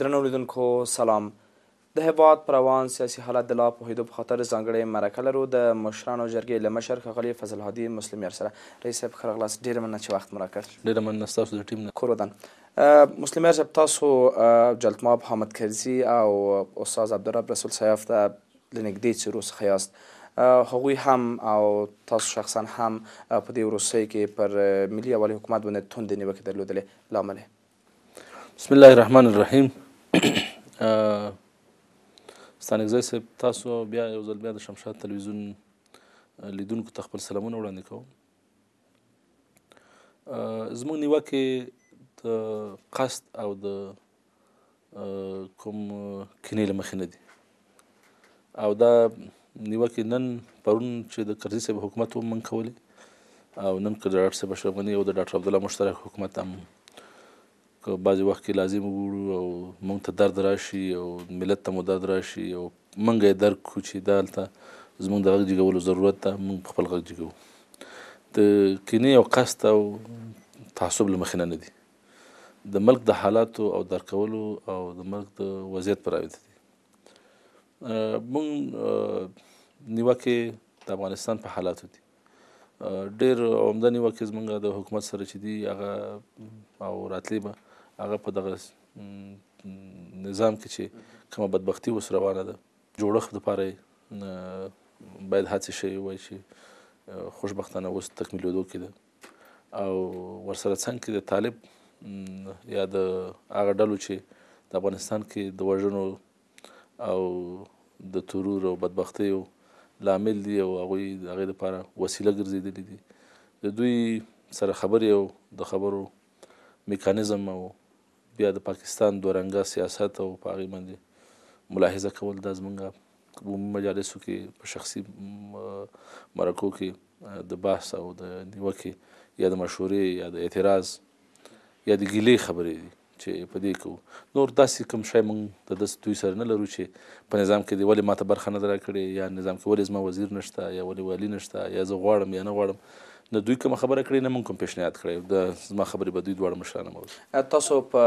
درنو لیدونکو سلام د هواد پروان سیاسي حالت د لا پوهېدو په خاطر ځانګړې مرکه لرو د مشرانو جرګې له مشر ښاغلي فضل هادي مسلم یار سره رئیس صاحب ښه راغلاست ډېره مننه چې وخت مو راکړ ډېره مننه ستاسو د ټیم نه کور ودان مسلم یار صاحب تاسو جلتماب حامد کرزي او استاذ عبدالرب رسول صاحب ته له نږدې څېرو څخه یاست هغوی هم او تاسو شخصا هم په دې وروستۍ کې پر ملي اولي حکومت باندې توندې نیوکې درلودلې لامل بسم الله الرحمن الرحیم ستانکزی صاحب تاسو بیا یو ځل بیا د شمشاد تلویزیون لیدونکو ته خپل سلامونه وړاندې کوم زموږ نیوکې د قصد او د کوم کینې له مخې نه دي او دا نیوکې نن پرون چې د کرزي صاحب حکومت هم من کولې او نن که د ډاکټر صاحب اشرف غني او د ډاکټر عبدالله مشترک حکومت هم که بعضې وخت کې لازم وګورو او موږ ته درد راشي او ملت ته مو درد راشي او موږ یې درک کړو چې دا هلته زموږ د غږ جګولو ضرورت ده موږ خپل غږ جګوو د کینې او قصد او تعصب له مخې نه دي د ملک د حالاتو او درکولو او د ملک د وضعیت پر اړه دي مونږ نیوکه د افغانستان په حالاتو دي ډیر عمده نیوکه زمونږ د حکومت سره چې دي هغه او راتلی به هغه په دغه نظام کې چې کومه بدبختی اوس روانه ده جوړښت دپاره باید هڅې شوې وای چې خوشبختانه اوس تکمیلېدو کې ده او ورسره څنګ کې د طالب یا د هغه ډلو چې د افغانستان کې د وژنو او د ترور او بدبختیو لامل دی او هغوی د هغې دپاره وسیله ګرځېدلي دي د دوی سره خبرې او د خبرو میکانیزم او بیا د پاکستان دورنګه سیاست او په هغې باندې ملاحظه کول دا زمونږ په عمومي مجالسو کې په شخصي مرکو کې د بحث او د نیوکې یا د مشورې یا د اعتراض یا د ګیلې خبرې دي چې په دې کوو نور داسې کوم شی موږ د داسې دوی سره نه لرو چې په نظام کې دی ولې ماته برخه نه ده راکړې یا نظام کې ولې زما وزیر نشته یا ولې والي نشته یا زه غواړم یا نه غواړم د دوی کوم خبره کړې نه مونږ کوم پیشنهاد کړی د ما خبرې به دوی دواړه مشرانه مو تاسو په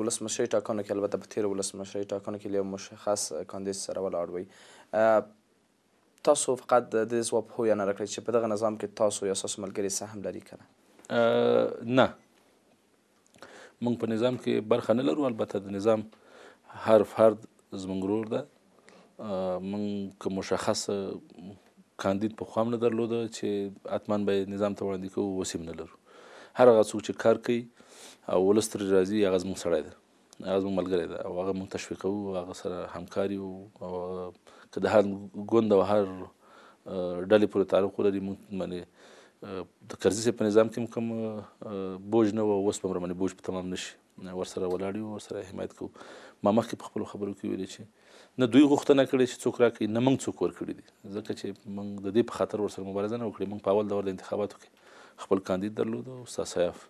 ولسمشرۍ ټاکنو کې البته په تیر ولسمشرۍ ټاکنو کې یو مشخص کاندید سره ولاړ وئ تاسو فقط د ځواب هو یا نه راکړئ چې په دغه نظام کې تاسو یا ستاسو ملګري څه هم لري که نه نه مونږ په نظام کې برخه نه لرو البته د نظام هر فرد زمونږ ورور ده مونږ که مشخصه کاندید پخوا هم نه درلوده چې حتما به نظام ته وړاندې کوو اوس یې نه لرو هر هغه څوک چې کار کوي او ولس ترې راځي هغه زموږ سړی دی هغه زموږ ملګری دی او هغه موږ تشویقوو هغه سره همکار یو او که د هر ګوند او هر ډلې پورې تعلق ولري موږ باندې د کرزي صاحب په نظام کې کوم بوج نه و اوس به هم راباندې بوج په تمام نه شي ورسره ولاړ یو ورسره حمایت کوو ما مخکې په خپلو خبرو کې ویلي چې نه دوی غوښتنه کړې چې څوک راکړي نه موږ څوک ورکړي دي ځکه چې موږ د دې په خاطر ورسره مبارزه نه وکړې موږ په اول دور د انتخاباتو کې خپل کاندید درلود او استاد سیاف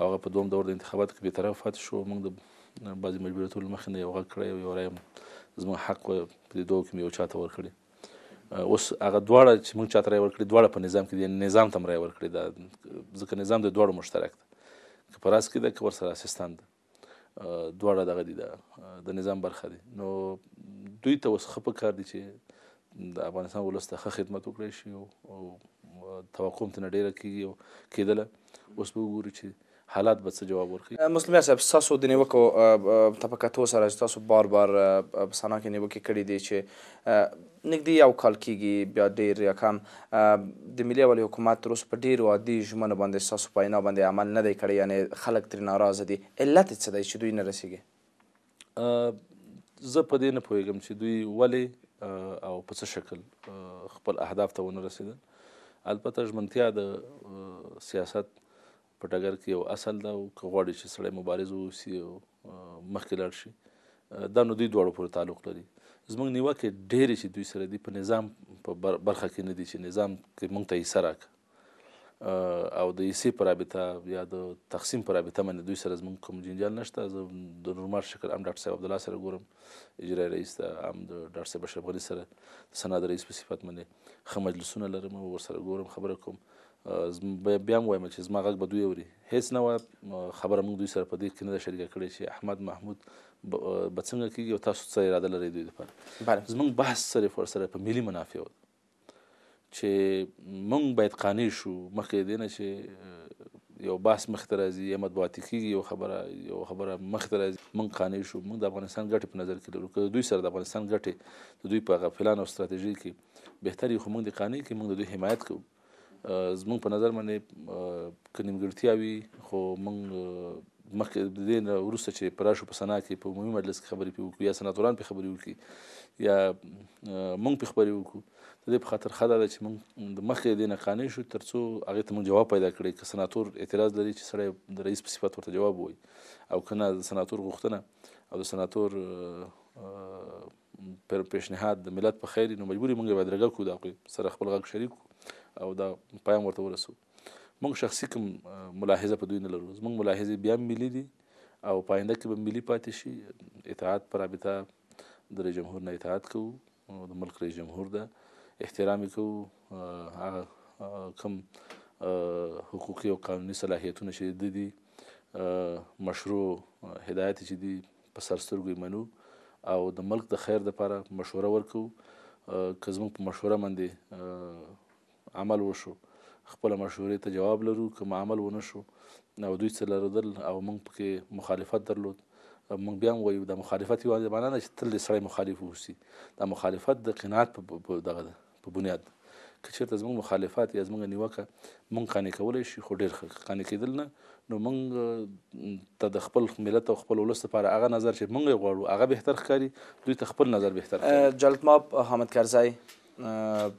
او هغه په دوم دور د انتخاباتو کې بیطرف پاتې شو موږ د بعضې مجبوریتو له مخې نه یو غږ کړی او یو رایه زموږ حق په دې دوو کې مې یو چاته ورکړي اوس هغه دواړه چې موږ چاته رایه ورکړي دواړه په نظام کې دي نظام ته هم رایه ورکړي دا ځکه نظام د دواړو مشترک ده که په راس کې ده که ورسره اسیستان ده دواړه دغه دي د نظام برخه دي نو دوی ته اوس ښه پکار دي چې د افغانستان ولس ته ښه خدمت وکړی شي او توقع هم ترنه ډېره کېږي او کېدله اوس به وګورو چې حالات به څه جواب ورکوي مسلم صاحب ستاسو د نیوکو ته په کتو سره تاسو بار بار په سنا کې نیوکې کړي دي چې نږدې یو کال کېږي بیا ډېر یا کم د ملي والي حکومت تر اوسه په ډېرو عادي ژمنو باندې ستاسو پاینا باندې عمل نه دی کړی یعنې خلک ترې ناراضه دي علت یې څه دی چې دوی نه رسیږي زه په دې نه پوهېږم چې دوی ولې او په څه شکل خپل اهداف ته ونه رسېدل البته ژمنتیا د سیاست په ټګر کې یو اصل ده او که غواړي چې سړی مبارز واوسي او مخکې لاړ شي دا نو دوی دواړو پورې تعلق لري زموږ نیوکې ډېرې چې دوی سره دي په نظام په برخه کې نه دي چې نظام کې موږ ته ایسه راکړه او د ایسې په رابطه یا د تقسیم په رابطه باندې دوی سره زموږ کوم جنجال نشته زه د نورمال شکل هم ډاکټر صاحب عبدالله سره ګورم اجرایي رئیس ته هم د ډاکټر صاحب اشرف غني سره د سنا د رئیس په صفت باندې ښه مجلسونه لرم او ورسره ګورم خبره کوم بیا هم وایم چې زما غږ به دوی اوري هیڅ نه وه خبره موږ دوی سره په دې کې نه ده شریکه کړې چې احمد محمود به څنګه کېږي او تاسو څه اراده لرئ دوی دپاره زموږ بحث صرف ورسره په ملي منافعو چې موږ باید قانع شو مخکې دې نه چې یو بحث مخې ته راځي یا مطبوعاتي کېږي یو خبره یو خبره مخې ته راځي موږ قانع شو موږ د افغانستان ګټې په نظر کې لرو که دوی سره د افغانستان ګټې د دوی په هغه پلان او ستراتیژي کې بهتر یي خو موږ د قانع کې موږ د دوی حمایت کوو زمونږ په نظر باندې که نیمګړتیا وي خو موږ مخکې د دې نه وروسته چې پراشو په سنا کې په عمومي مجلس کې خبرې پې وکړو یا سناتوران پې خبرې وکړي یا موږ پې خبرې وکړو د دې په خاطر ښه دا ده چې موږ د مخکې دې نه قانع شو تر څو هغې ته موږ جواب پیدا کړی که سناتور اعتراض لري چې سړی د رئیس په صفت ورته جواب ووایي او که نه د سناتور غوښتنه او د سناتور پر پیشنهاد د ملت په خیر نو مجبوري موږ باید رګه کو د هغوی سره خپل غږ شریک کړو او دا پیام ورته ورسو موږ شخصي کوم ملاحظه په دوی نه لرو زموږ ملاحظې بیا ملي دي او پاینده کې به ملي پاتې شي اطاعت پر رابطه د جمهور نه اطاعت کوو د ملک رئیس جمهور ده احترام کوو هغه کوم حقوقي او قانوني صلاحیتونه چې د دي مشروع هدایت چې دي په سرسترګو منو او د ملک د خیر لپاره مشوره ورکو که زموږ په مشوره باندې عمل وشو خپل مشورې ته جواب لرو کوم عمل ونه شو او دوی څه لرل او موږ پکې مخالفت درلود موږ بیا وایو د مخالفت یو معنا نه چې تل سړی مخالف وسی دا مخالفت د قناعت په دغه په بنیاد که چیرته زموږ مخالفت یا زموږ نیوکه مونږ قانع کولی شي خو ډېر قانع کېدل نه نو مونږ ته د خپل ملت او خپل ولس لپاره هغه نظر چې مونږ یې غواړو هغه بهتر ښکاري دوی ته خپل نظر بهتر ښکاري جلتماب حامد کرزی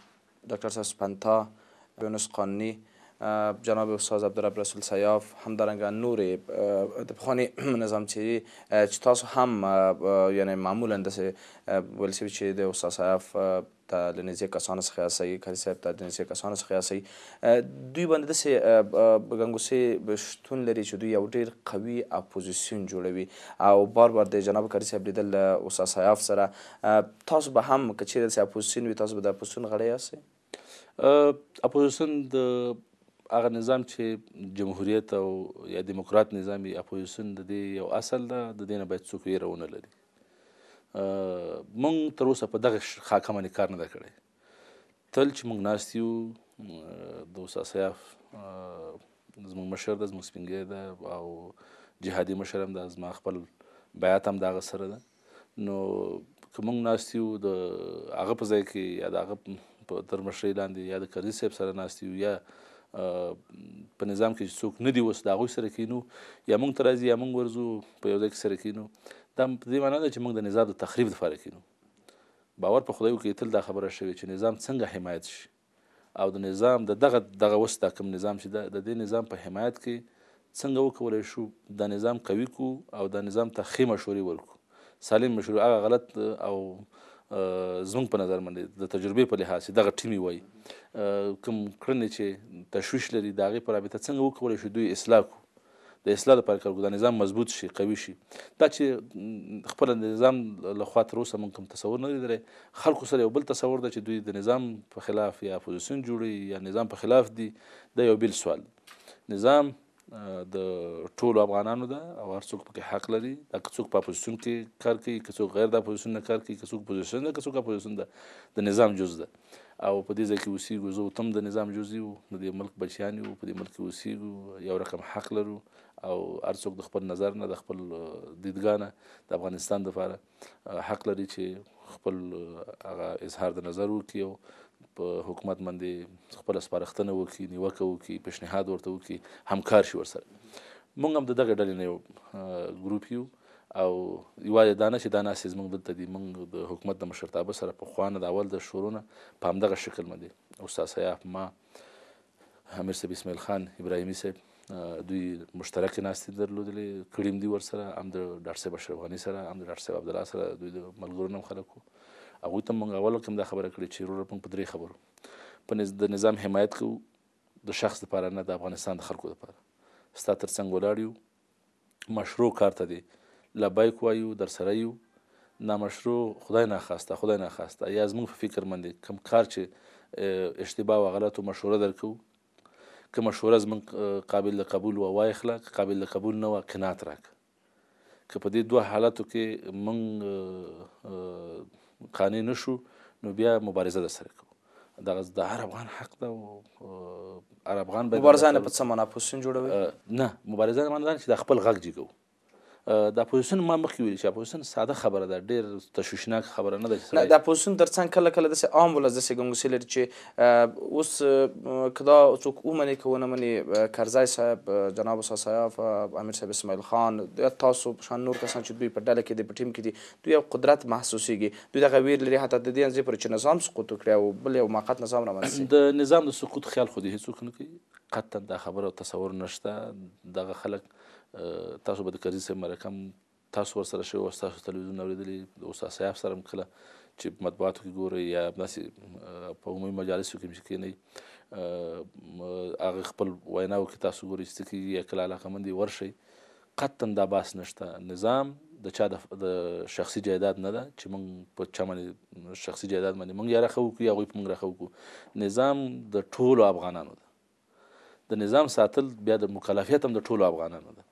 دکتر سسپنتا یونس قانونی جناب استاد عبدالرب رسول سیاف همدارنګ نور د پخوانی نظام چې چې تاسو هم یعنی معمولا د ویل شوي چې د استاد سیاف ته له نږدې کسانو څخه یاستئ کاري صاحب ته د نږدې کسانو څخه یاستئ دوی باندې داسې ګنګوسې شتون لري چې دوی یو ډېر قوي اپوزیسیون جوړوي او بار بار د جناب کاري صاحب لیدل له استاد سیاف سره تاسو به هم که چیرې داسې اپوزیسیون وي تاسو به د اپوزیسیون غړی یاستئ اپوزیشن د هغه نظام چې جمهوریت او یا دیموکرات نظام یې اپوزیشن د دې یو اصل ده د دې نه باید څوک ویره ونه لري مونږ تر اوسه په دغه خاکه باندې کار نه ده کړی تل چې مونږ ناست یو د اوس اسیاف زموږ مشر ده زموږ سپین ده او جهادي مشر هم ده زما خپل بیعت هم دغه سره ده نو که مونږ ناست یو د هغه په ځای کې یا د هغه په تر مشرۍ لاندې یا د کرزي صاحب سره ناست یو یا په نظام کې چې څوک نه دي اوس د هغوی سره کینو یا موږ ته راځي یا موږ ورځو په یو ځای کې سره کینو دا په دې معنی ده چې موږ د نظام د تخریب دپاره کینو باور په خدای وکړي تل دا خبره شوې چې نظام څنګه حمایت شي او د نظام د دغه دغه وس دا کوم نظام چې د دې نظام په حمایت کې څنګه وکولی شو دا نظام قوي کو او دا نظام ته ښې مشورې ورکړو سالم مشورې هغه غلط او زمونږ په نظر باندې د تجربې په لحاظ دغه ټیمي وای کوم کړنې چې تشویش لري د هغې په رابطه څنګه وکولی شو دوی اصلاح کړو د اصلاح لپاره کار د نظام مضبوط شي قوي شي دا چې خپل نظام له خوا تر اوسه مونږ کوم تصور نه دی لرلی خلکو سره یو بل تصور ده چې دوی د نظام په خلاف یا اپوزیسیون جوړوي یا نظام په خلاف دي دا یو بل سوال نظام د ټولو افغانانو ده او هر څوک پکې حق لري دا که څوک په اپوزیسیون کې کار کوي که څوک غیر د اپوزیسیون نه کار کوي که څوک اپوزیسیون ده که څوک اپوزیسیون ده د نظام جز ده او په دې ځای کې اوسېږو زه تم د نظام جز یو د دې ملک بچیان یو په دې ملک کې اوسېږو یو رقم حق لرو او هر څوک د خپل نظر نه د خپل دیدګاه نه د افغانستان دپاره حق لري چې خپل هغه اظهار د نظر وکړي په حکومت باندې خپل سپارښتنه وکړي نیوکه وکړي پیشنهاد ورته وکړي همکار شي ورسره مونږ هم د دغه ډلې نه یو ګروپ یو او یوازې دا نه چې دا ناسې زموږ دلته دي موږ د حکومت د مشرتابه سره پخوانه د اول د شورونه په همدغه شکل باندې استاد سیاف ما امیر صاحب اسماعیل خان ابراهیمي صاحب دوی مشترک ناستې درلودلې کړیم دي ورسره هم د ډاکټر صاحب اشرف غني سره هم د ډاکټر صاحب عبدالله سره دوی د ملګرو نم خلک وو هغوی ته موږ اول کې هم دا خبره کړې چې وروره موږ په درې خبرو په د نظام حمایت کوو د شخص دپاره نه د افغانستان د خلکو دپاره ستا تر څنګ ولاړ یو مشروع کار ته دی لبیک وایو در سره یو نامشروع خدای ناخواسته خدای ناخواسته یا زموږ په فکر باندې کم کار چې اشتباه و غلط و مشوره درکو که مشوره زموږ قابل د قبول وه وایخله که قابل د قبول نه وه قناعت راکړه که په دې دوه حالاتو کې موږ قانع نه شو نو بیا مبارزه در سره کوو دغه د هر افغان حق ده او هر افغان باید مبارزه نه په څه معنا پوسټ جوړوي نه مبارزه نه معنا چې د خپل غږ جګو د اپوزیشن ما مخکې ویل چې اپوزیشن ساده خبره ده ډېر تشویشناک خبره نه ده چې نه د اپوزیشن ترڅنګ کله کله داسې عام ولس داسې ګنګوسې لري چې اوس که دا څوک ومني که ونه مني کرزی صاحب جناب استاد صاحب امیر صاحب اسماعیل خان یا تاسو په شان نور کسان چې دوی په ډله کې دي په ټیم کې دي دوی یو قدرت محسوسیږي دوی دغه ویر لري حتی د دې انځې پورې چې نظام سقوط وکړي او بل یو موقت نظام رامنځته د نظام د سقوط خیال خو دې هېڅوک نه کوي قطعا دا خبره او تصور نشته دغه خلک تاسو به د کرزي صاحب مرکه هم تاسو ورسره شوې وه ستاسو تلویزیون اورېدلی د استاد صاحب سره هم کله چې مطبوعاتو کې ګورئ یا داسې په عمومي مجالسو کې چې کښېنئ هغه خپل ویناو کې تاسو ګورئ چې څه کېږي یا کله علاقمند یې ورشئ قطعا دا باس نشته نظام د چا د شخصي جایداد نه ده چې موږ په چا باندې شخصي جایداد باندې موږ یا رخه وکړو یا هغوی په موږ رخه وکړو نظام د ټولو افغانانو ده د نظام ساتل بیا د مکلفیت هم د ټولو افغانانو ده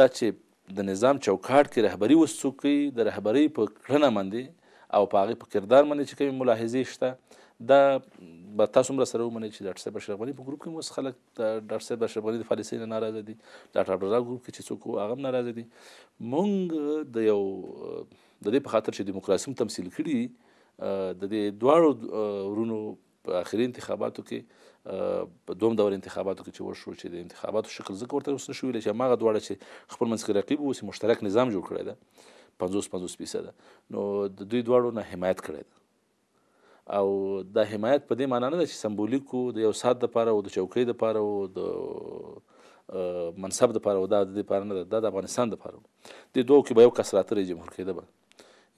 دا چې د نظام چوکاټ کې رهبری وسوک کوي د رهبری په کړنه باندې او په هغه په کردار باندې چې کوم ملاحظه شته دا به تاسو مر سره ومنئ چې ډاکټر صاحب اشرف غني په ګروپ کې مو خلک ډاکټر صاحب اشرف غني د پالیسۍ نه ناراضه دي ډاکټر عبدالرزاق ګروپ کې چې څوک هغه هم ناراضه دي مونږ د یو د دې په خاطر چې دیموکراسي تمثیل کړي د دې دواړو ورونو په اخري انتخاباتو کې په دوم دور انتخاباتو کې چې وشو چې د انتخاباتو شکل ځکه ورته وسنه شوې چې هغه دواړه چې خپل منځ کې رقیب اوسي مشترک نظام جوړ کړی دی 50 50 فیصد نو د دوی دواړو نه حمایت کړی دی او دا حمایت په دې معنی نه ده چې سمبولیکو د یو سات لپاره او د چوکۍ لپاره او د منصب لپاره او دا د لپاره نه ده دا د افغانستان لپاره د دوه کې به یو کس راته رژیم ورکېده به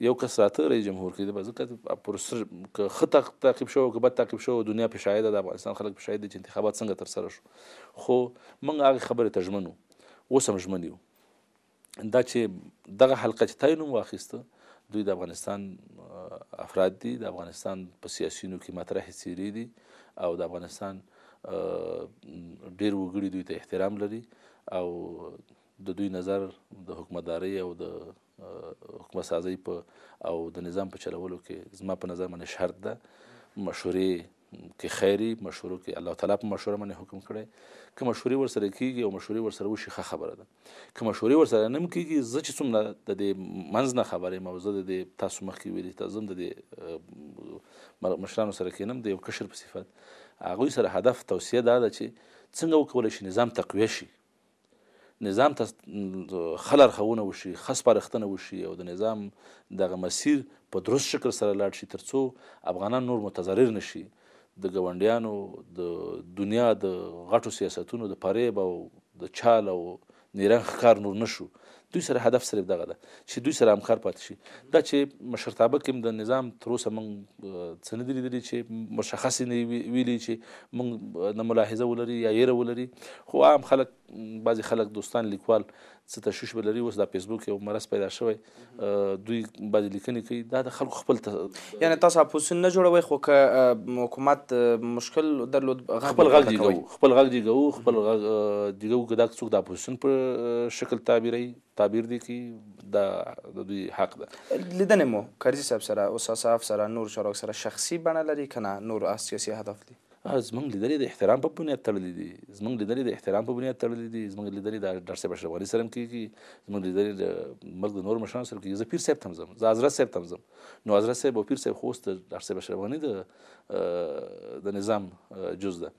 یو کس راته رئیس جمهور کې د ځکه پروسر که خطا تعقیب شو که بد تعقیب شو دنیا په شاهد د افغانستان خلک په شاهد چې انتخابات څنګه تر سره شو خو موږ هغه خبره تجمنو اوس هم ژمن یو دا چې دغه حلقه چې تای نوم واخیسته دوی د افغانستان افراد دي د افغانستان په سیاسینو کې مطرح سیری دي او د افغانستان ډیر وګړي دوی ته احترام لري او د دوی نظر د حکومتدارۍ او د حکومت سازی په او د نظام په چلولو کې زما په نظر باندې شرط ده مشورې کې خیری مشورو کې الله تعالی په مشوره باندې حکم کړی که مشورې ورسره کیږي او مشورې ورسره وشي ښه خبره ده که مشورې ورسره نم کیږي زه چې څومره د دې منځ نه خبرې مو زه د دې تاسو مخکې ویلي تاسو د دې مشرانو سره کینم د یو کشر په صفت هغوی سره هدف توصیه دا ده چې څنګه وکولی شي نظام تقویه شي نظام ته خلر خونه وشي خص پرختنه وشي او د نظام دغه مسیر په درست شکل سره لاړ شي ترڅو افغانان نور متضرر نشي د ګونډیانو د دنیا د غټو سیاستونو د فریب او د چال او نیرنګ کار نور نشو دوی سره هدف صرف دغه ده چې دوی سره همکار پاتې شي دا چې مشرتابه کې د نظام تر اوسه موږ څه نه دي لیدلي چې مشخص نه ویلي چې موږ نه ملاحظه ولري یا یېره ولري خو عام خلک بعضې خلک دوستان لیکوال څه تشویش به لري اوس دا فیسبوک یو مرض پیدا شوی دوی باندې لیکنې کوي دا د خلکو خپل یعنی تاسو اپوزیسیون نه جوړوئ خو که حکومت مشکل درلود خپل غږ دیګو خپل غږ دیګو خپل غږ دیګو که دا څوک د اپوزیسیون په شکل تعبیروي تعبیر دی کی دا د دوی حق ده لیدنې مو کرزي صاحب سره اوس صاحب سره نور شراک سره شخصي بڼه لري که نه نور سیاسي هدف دی زمونږ لیدلې د احترام په بنیاد تړلې دي زمونږ لیدلې د احترام په بنیاد تړلې دي زمونږ لیدلې د ډاکټر صاحب اشرف غني سره هم کېږي زمونږ لیدلې د ملک د نور مشرانو سره کېږي زه پیر صاحب ته هم ځم زه حضرت صاحب ته هم ځم نو حضرت صاحب او پیر صاحب خو اوس د ډاکټر صاحب اشرف غني د د نظام جز ده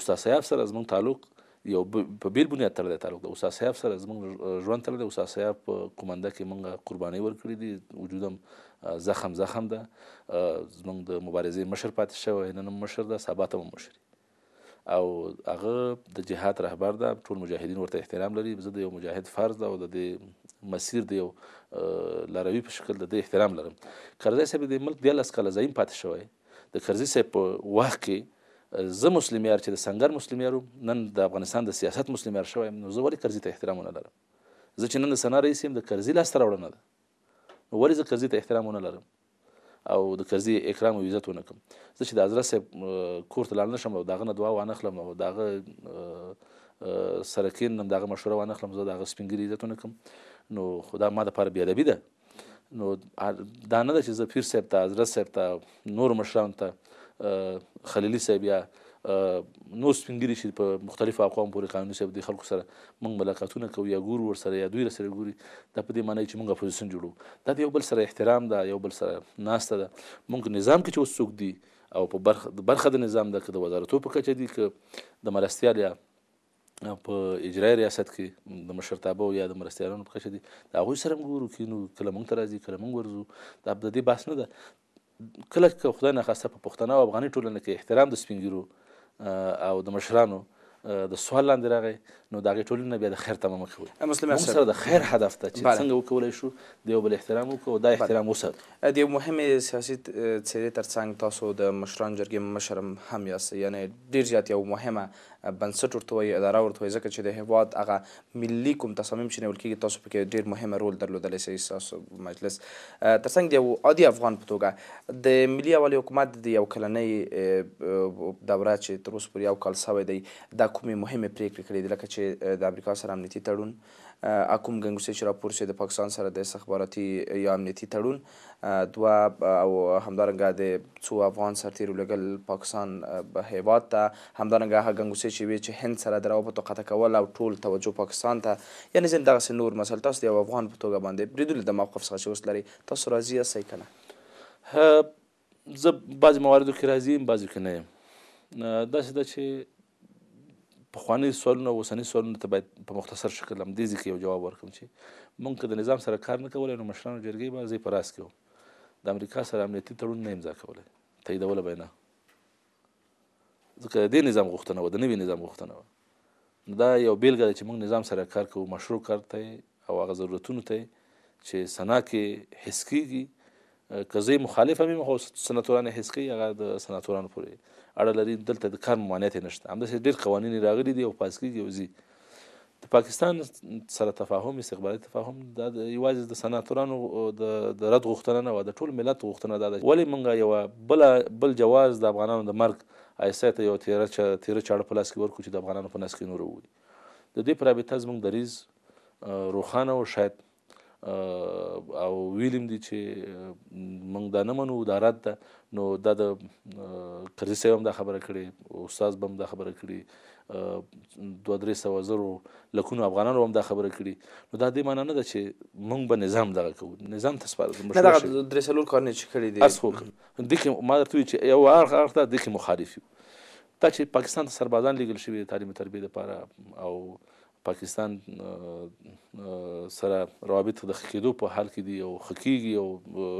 استاد صاحب سره زمونږ تعلق یو په بیل بنیاد تړلی تعلق د استاد صاحب سره زموږ ژوند تړلی د استاد صاحب په قمنده کې موږ قربانۍ ورکړې دي وجود هم زخم زخم ده زمونږ د مبارزې مشر پاتې شوی نن هم مشر ده سبا ته هم مشر او هغه د جهاد رهبر ده ټول مجاهدین ورته احترام لري زه د یو مجاهد فرض ده او د دې مسیر د یو لاروي په شکل د دې احترام لرم کرزی صاحب د ملک دیارلس کاله زعیم پاتې شوی د کرزی صاحب په وخت کې زه مسلم یار چې د سنگر مسلم یارو نن د افغانستان د سیاست مسلم یار شوی نو زه ولې کرزي ته احترام نه لرم زه چې نن د سنا رئیس یم د کرزي لاسته راوړنه ده ولې زه قرضې ته احترام ونه لرم او د قرضې اکرام او عزت ونه کوم زه چې د حضرت صاحب کور ته لاړ نه شم او د هغه نه دعا وانخلم او د هغه سره کښېنم د هغه مشوره وانخلم زه د هغه سپین ږیري عزت ونه کوم نو خو دا ما دپاره بېادبي ده نو دا نه ده چې زه پیر صاحب ته حضرت صاحب ته نور مشرانو ته خلیلي صاحب یا نو سپینګری چې په مختلفو اقوام پورې قانوني صاحب د خلکو سره موږ ملاقاتونه کوو یا ګورو ورسره یا دوی سره ګوري دا په دې معنی چې موږ اپوزیشن جوړو دا د یو بل سره احترام ده یو بل سره ناسته ده موږ نظام کې چې اوس څوک دي او په برخه برخه د نظام ده که د وزارتو په کچه دي که د مرستیال یا په اجرای ریاست کې د مشرتابه یا د مرستیالانو په کچه دي د هغوی سره موږ ګورو کې نو کله موږ ته راځي کله موږ ورځو دا د دې بحث نه ده کله که خدای نخواسته په پښتنه او افغاني ټولنه کې احترام د سپین ږیرو او د مشرانو د سوال لاندې راغی نو د هغې ټولنه بیا د خیر تمامه کوي موږ سره د خیر هدف ته چې څنګه وکولی شو د یو بل احترام وکړو او دا احترام وساتو د یو مهمې سیاسي څېرې تر څنګ تاسو د مشران جرګې مشر هم یاست یعنې ډېر زیات یو مهمه بنسټ ورته وایي اداره ورته وایي ځکه چې د هیواد هغه ملي کوم تصامیم چې نیول کېږي تاسو پکې ډېر مهمه رول درلودلی سئ ستاسو مجلس تر څنګ د یو عادي افغان په توګه د ملي اولي حکومت د یو کلنۍ دوره چې تر اوسه پورې یو کال سوی دی دا کومې مهمې پریکړې کړې دي لکه چې د امریکا سره امنیتي تړون اکوم ګنګوسي چې راپورسې د پاکستان سره د استخباراتي یا امنیتي تړون دوه او همدارنګه د څو افغان سرتیرو لګل پاکستان به هیواد ته همدارنګه هغه ګنګوسي چې وي چې هند سره د روابطو قطع کول او ټول توجه پاکستان ته یعنې زه دغسې نور مسل تاسو د یو افغان په توګه باندې بریدلو د موقف څخه چې اوس لري تاسو راضي یاستئ که نه زه بعضې مواردو کې راضي یم بعضې کې نه یم داسې ده چې پخوانی سوالونه اوسنی سوالونه ته باید په مختصر شکل هم دې ځکه یو جواب ورکړم چې موږ که د نظام سره کار نه کولی نو مشرانو جرګې به زه په راس کې وم د امریکا سره امنیتي تړون نه امضا کولی تاییدوله به نه ځکه د دې نظام غوښتنه وه د نوي نظام غوښتنه وه دا یو بیلګه ده چې موږ نظام سره کار کوو مشروع کار ته او هغه ضرورتونو ته چې سنا کې حس کېږي که زه مخالف هم یم خو سناتوران یې حس کوي هغه د سناتورانو پورې اړه لري دلته د کار ممانعت نشته همداسې ډېر قوانین راغلي دي او پاس کېږي او ځي د پاکستان سره تفاهم استقبالي تفاهم دا یوازې د سناتورانو د رد غوښتنه نه وه د ټول ملت غوښتنه دا ده ولې موږ یوه بله بل جواز د افغانانو د مرګ آیسا ته یو تیره تیره چاړه په لاس کې ورکړو چې د افغانانو په نس کې نور ووي د دې پر رابطه زموږ دریز روښانه او شاید او ویلیم دي چې موږ دا نه منو ادارات ته نو دا د قرضي صاحب هم دا خبره کړې استاذ به هم دا خبره کړې دوه درې سوه زرو لکونو افغانانو هم دا خبره کړې نو دا دې معنی نه ده چې موږ به نظام دغه کوو نظام ته سپارل نه دغه درې څلور کارونه چې کړي دي هر څوک دې کې ما درته وایي چې یو اړخ اړخ ته دې کې مخالف یو دا چې پاکستان ته سربازان لیږل شوي د تعلیم تربیه لپاره او پاکستان سره روابط د خکېدو په حال کې دي او خکېږي او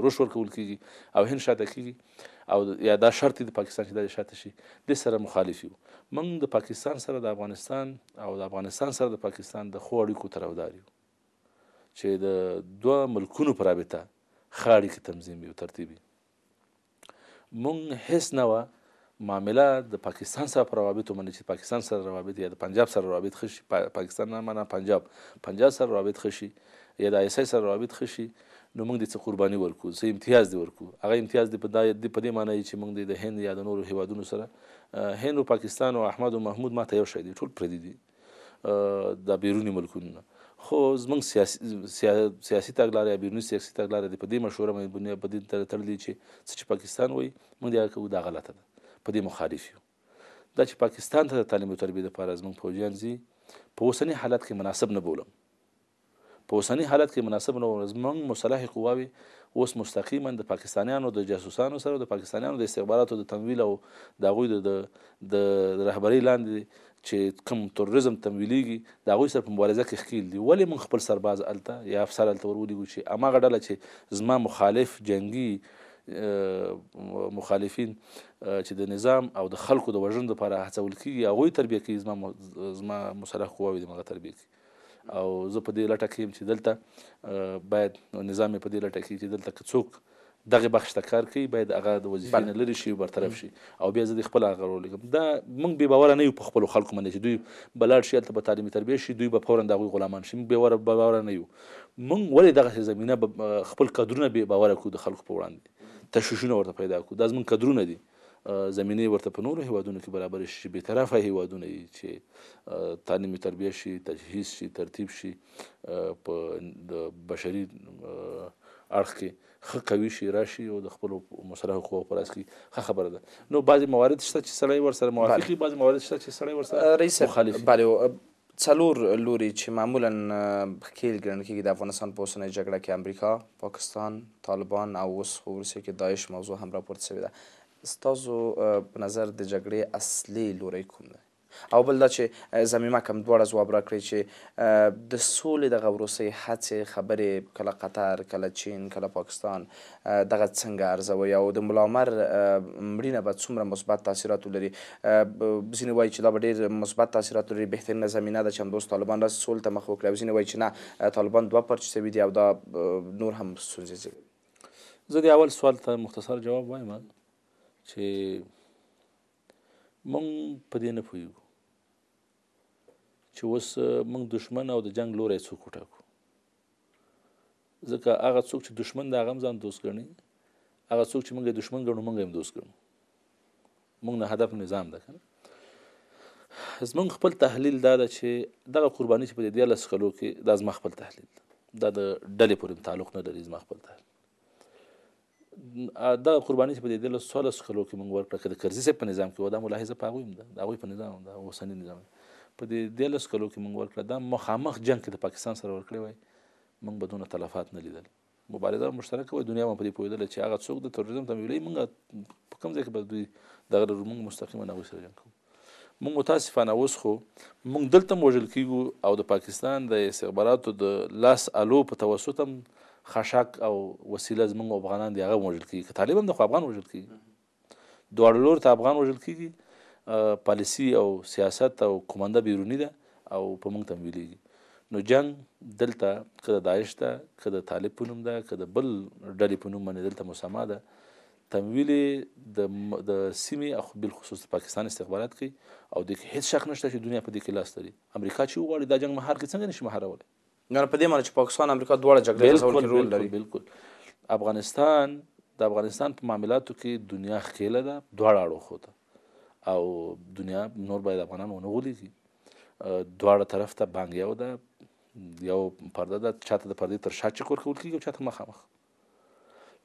روش ورکول کېږي او هند شاته کېږي او یا دا شرط دی د پاکستان چې دا شاته شي د سره مخالف یو موږ د پاکستان سره د افغانستان او د افغانستان سره د پاکستان د ښو اړیکو طرفدار یو چې د دوه ملکونو په رابطه ښه اړیکې تنظیم وي او ترتیب وي موږ هیڅ نه وه معامله د پاکستان سره روابط ومني چې پاکستان سره روابط یا د پنجاب سره روابط خشي پا پاکستان نه معنا پنجاب پنجاب سره روابط خشي یا د ایسای سره روابط خشي نو موږ د څه قرباني ورکو څه امتیاز دی ورکو هغه امتیاز دی په دې معنی چې موږ د هند یا د نورو هیوادونو سره هند او پاکستان او احمد او محمود ماته یو شی دی ټول پردي دي د بیرونی ملکونو خو زمونږ سیاسي سیاسي تګلارې یا بیرونی سیاسي تګلارې د په دې مشوره باندې په دې تړلې چې څه چې پاکستان وایي موږ یې کوو دا غلطه ده په دې مخالف یو دا چې پاکستان ته د تعلیم او تربیه لپاره زموږ پوجیان زی په اوسنی حالت کې مناسب نه بولم په اوسنی حالت کې مناسب نه بولم زموږ مصالح قواوی اوس مستقیما د پاکستانیانو د جاسوسانو سره د پاکستانیانو د استخباراتو د تمویل او د غوی د د رهبری لاندې چې کوم تروریزم تمویلیږي د هغوی سره په مبارزه کې ښکیل دي ولې موږ خپل سرباز هلته یا افسر هلته ور ولېږو چې هماغه ډله چې زما مخالف جنګي مخالفین چې د نظام او د خلکو د وژنې لپاره هڅول کېږي هغوی تربیه کوي زما زما مصرح قواوې دمغه تربیه کوي او زه په دې لټه کې یم چې دلته باید نظام یې په دې لټه کې چې دلته که څوک دغه بخش ته کار کوي باید هغه د وظیفې نه لرې شي برطرف شي او بیا زه د خپل هغه رول لیکم دا موږ بې باوره نه یو په خپلو خلکو باندې چې دوی به لاړ شي هلته به تعلیمي تربیه شي دوی به فورا د هغوی غلامان شي موږ بې باوره نه یو موږ ولې دغسې زمینه خپل قدرونه بې باوره کړو د خلکو په وړاندې تشویشونه ورته پیدا کړو دا زموږ قدرونه دي زمینه ورته په نورو هیوادونو کې برابر شي به طرفه هیوادونه دي چې تعلیم تربیه شي تجهیز شي ترتیب شي په بشري اړخ کې خ قوي شي راشي او د خپل مسره حقوق پر اساس کې خ خبره ده نو بعضی موارد شته چې سړی ور سره موافقي بعضی موارد شته چې سړی ور سره رئیس مخالف بله څلور لوري چې معمولا ښکیل ګڼل کېږي د افغانستان په اوسنۍ جګړه کې امریکا پاکستان طالبان او اوس خو روسیې کې داعش موضوع هم راپورته شوې ده ستاسو په نظر د جګړې اصلي لوری کوم دی او بل دا چې زمیمه کم دواړه ځواب راکړي چې د سولې دغه وروسۍ هڅې خبرې کله قطر کله چین کله پاکستان دغه څنګه ارزوي او د ملا عمر مړینه به څومره مثبت تاثیرات ولري ځینې وایي چې دا به ډېر مثبت تاثیرات ولري بهترینه زمینه ده چې همدوس طالبان داسې سولې ته مخ وکړي او ځینې وایي چې نه طالبان دوه پرچې سوي دي او دا نور هم ستونزې زیږوي زه د اول سوال ته مختصر جواب وایم چې مونږ په دې نه پوهیږو چې اوس موږ دشمن او د جنگ لوري څوک وټاکو ځکه هغه څوک چې دشمن د هغه ځان دوست ګڼي هغه څوک چې موږ دشمن ګڼو موږ هم دوست ګڼو موږ نه هدف نظام ده کنه زمون خپل تحلیل دا ده چې دغه قرباني چې په دې لس خلو کې دا زما خپل تحلیل دا د ډلې پورې تعلق نه لري زما خپل تحلیل دا قرباني چې په دې لس خلو کې موږ ورکړه کړه کرزي په نظام کې ودا ملاحظه پاغویم ده دا غوي په نظام دا اوسنی نظام ده په دې دیلس کلو کې موږ ورکړه دا مخامخ جنگ کې د پاکستان سره ورکړی وای موږ به دونه تلفات نه لیدل مبارزه مشترکه وای دنیا باندې پویدل چې هغه څوک د تروریزم ته ویلې موږ په کوم ځای کې به دوی دغه موږ مستقیمه نه سره جنگ کوو موږ متاسفانه اوس خو موږ دلته موجل کیږو او د پاکستان د استخباراتو د لاس الو په توسط هم خشاک او وسیله زموږ افغانان دی هغه موجل کیږي طالبان د افغان موجل کیږي دواړو لور ته افغان موجل کیږي پالیسی او سیاست او کومنده بیرونی ده او په موږ ته ویلېږي نو جنگ دلته که د داعش ده که د طالب په نوم ده که د بل ډلې په نوم باندې دلته مسما ده تمویل د د سیمې او بل خصوص پاکستان استخبارات کوي او د هیڅ شک نشته چې دنیا په دې کې لاس لري امریکا چې وغواړي دا جنگ مهار کې څنګه نشي مهارولای نه په دې معنی چې پاکستان امریکا دواړه جګړې ته ځول رول لري بالکل افغانستان د افغانستان په معاملاتو کې دنیا خېله ده دواړه اړخو ته او دنیا نور باید افغانان ونه غولیږي دواړه طرف ته بانګ یو ده یو پرده ده چاته د پردې تر شا چې کور کول کېږي او چاته مخامخ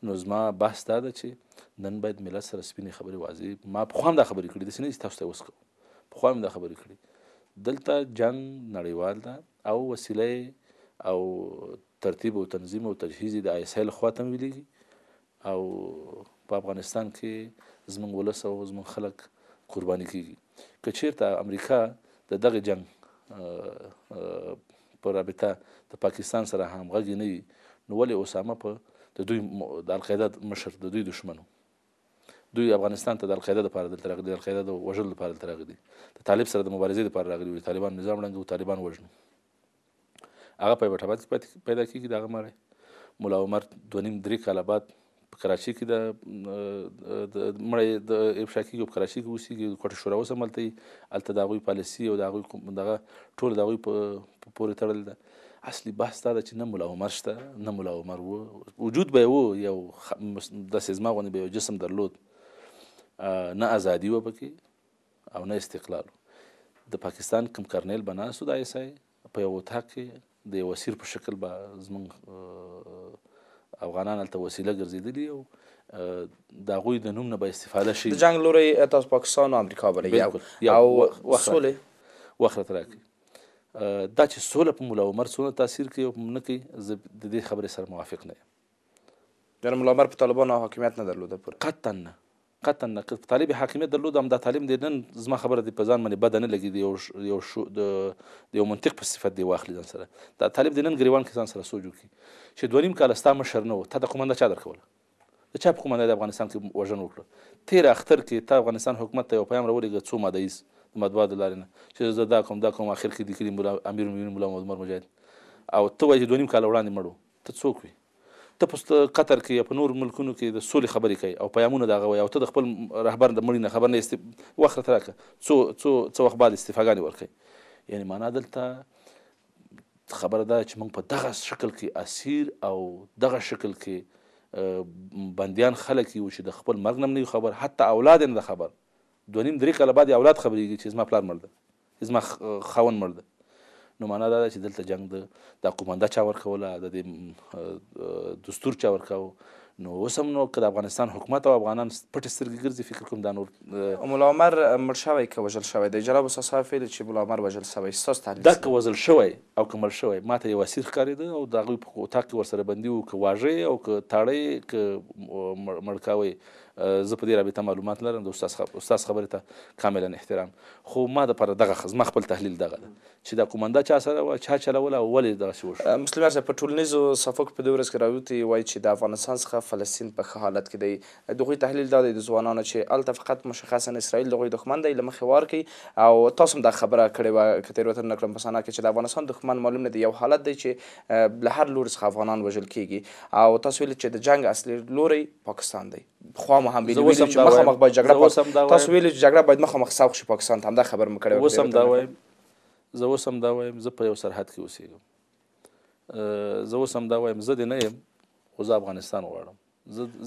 نو زما بحث دا ده چې نن باید ملت سره سپینې خبرې واضح ما پخوا هم دا خبرې کړي داسې نه دي تاسو ته اوس کوو پخوا هم دا خبرې کړي دلته جنګ نړیوال ده او وسیله او ترتیب او تنظیم او تجهیز د آی اس ای لخوا تمویلېږي او په افغانستان کې زمونږ ولس او زمونږ خلک قرباني کیږي که چیرته امریکا د دغه جنگ په رابطه د پاکستان سره همغږي نه وي نو ولې اسامه په د دوی د القاعده مشر د دوی دشمنو دوی افغانستان ته د القاعده لپاره دلته راغلي د القاعده د وژلو لپاره دلته راغلي د طالب سره د مبارزې لپاره راغلي وي طالبان نظام ړنګ او طالبان وژنو هغه په بټابات کې پیدا کیږي دغه مړی مولا عمر دوه نیم درې کاله بعد په کراچۍ کې د مړی د افشا کېږي په کراچۍ کې اوسېږي کوټه شورا اوس هم هلته هلته د هغوی پالیسي او د هغوی دغه ټول د هغوی په پورې تړلې ده اصلي بحث دا ده چې نه ملا عمر شته نه ملا عمر و وجود به یې و یو داسې زما غوندې به یو جسم درلود نه ازادي وه پکې او نه استقلال د پاکستان کوم کرنیل به ناست و د ایسای په یو اتاق کې د یو وزیر په شکل به زمونږ افغانان هلته وسیله ګرځېدلي او د هغوی د نوم نه به استفاده شي د جنګ لوری تاسو پاکستان او امریکا بلئ او سولې وخره راکړي دا چې سوله په مولا عمر څونه تاثیر کوي او نه کوي زه د دې خبرې سره موافق نه یم یعنې مولا عمر په طالبانو حاکمیت نه درلوده پورې قطعا نه قطعا نقد طالب حاکمیت درلود هم دا طالب دی نن زما خبره دی په ځان باندې بد نه لګي دی یو شو د یو منطق په صفت دی واخلي ځان سره دا طالب دی نن غریوان کې ځان سره سوجو کی چې دوه نیم کال ستا مشر نه و ته د قومنده چا درکوله د چا په قومنده د افغانستان کې وژن وکړه تیر اختر کې تا افغانستان حکومت ته یو پیغام راولېږه څو ماده ایز مطبوعات لارې نه چې زه دا کوم دا کوم اخر کې د کلي امیر المؤمنین مولا عمر مجاهد او ته وایې دوه نیم کال وړاندې مړو ته څوک وي ته په قطر کې یا په نور ملکونو کې د سولې خبرې کوي او پیامونه دغه وایي او ته د خپل رهبر د مړینه خبر نه است وخت راته راکړه څو څو څه وخت بعد استعفاګانې ورکوي یعنی معنا دلته خبره ده چې موږ په دغه شکل کې اسیر او دغه شکل کې بندیان خلک یو چې د خپل مرګ نه خبر حتی اولاد نه خبر دونیم درې کاله بعد اولاد خبرېږي چې زما پلار مرده زما خاون مرده نو معنا دا ده چې دلته جنگ د دا قومانده چا ورکوله د دې دستور چا ورکاوه نو اوس هم نو که د افغانستان حکومت او افغانان پټې سترګې ګرځي فکر کوم دا نور مولا عمر مړ شوی که وژل شوی دی جناب استاد صاحب ویلي چې مولا عمر وژل شوی ستاسو تحلیل دا که وژل شوی او که مړ شوی ما ته یو اسیر ښکارېده او د هغوی په اتاق کې ورسره بندي وو که واژې او که تاړی که مړ کاوی زه په دې رابطه معلومات لرم د استاد استاد خبرې ته کاملا احترام خو ما د پر دغه خز ما خپل تحلیل دغه ده چې دا کومنده چا سره و چا چلول او ولې دغه شو مسلمان صاحب په ټولنیزو صفحو په دورس کې راوتی وای چې د افغانستان څخه فلسطین په ښه حالت کې دی دغه تحلیل دا دی د ځوانانو چې الته فقط مشخصا اسرائیل دغه دښمن دی لمخې وار کوي او تاسو هم دا خبره کړې و کتیر وطن نکړم په سنا کې چې د افغانستان دښمن معلوم نه دی یو حالت دی چې له هر لور څخه افغانان وژل کیږي او تاسو ویل چې د جنگ اصلي لوري پاکستان دی خو هم هم ویلي چې مخامخ باید جګړه تاسو ویلي چې جګړه باید مخامخ سوق شي پاکستان ته همدا خبر مې کړی اوس هم دا وایم زه اوس هم دا وایم زه په یو سرحد کې اوسېږم زه اوس هم دا وایم زه دې نه یم خو زه افغانستان غواړم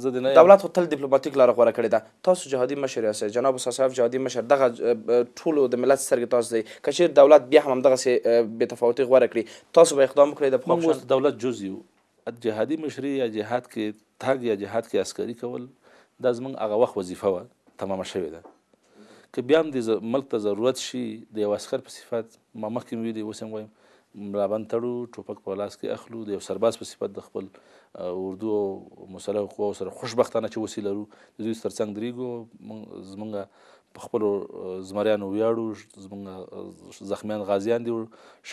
زه د نه دولت خو تل ډیپلوماټیک لار غوړه کړی ده تاسو جهادي مشر یاست جناب اساسیف جهادي مشر دغه ټولو د ملت سرګ تاسو دی کچیر دولت بیا هم دغه سي بې تفاوتی غوړه کړی تاسو به اقدام وکړئ د پخوښ دولت جزء یو جهادي مشر یا جهاد کې تاګ یا جهاد کې عسکري کول دا زمونږ هغه وخت وظیفه وه تمامه شوې ده که بیا هم د ملک ته ضرورت شي د یو عسکر په صفت ما مخکې مې ویلي اوس هم وایم رابند تړو ټوپک په لاس کې اخلو د یو سرباز په صفت د خپل اردو او مسله قوا سره خوشبختانه چې وسی لرو د دوی ترڅنګ درېږو زمونږ په خپلو زمریانو ویاړو زمونږ زخمیان غازیان دي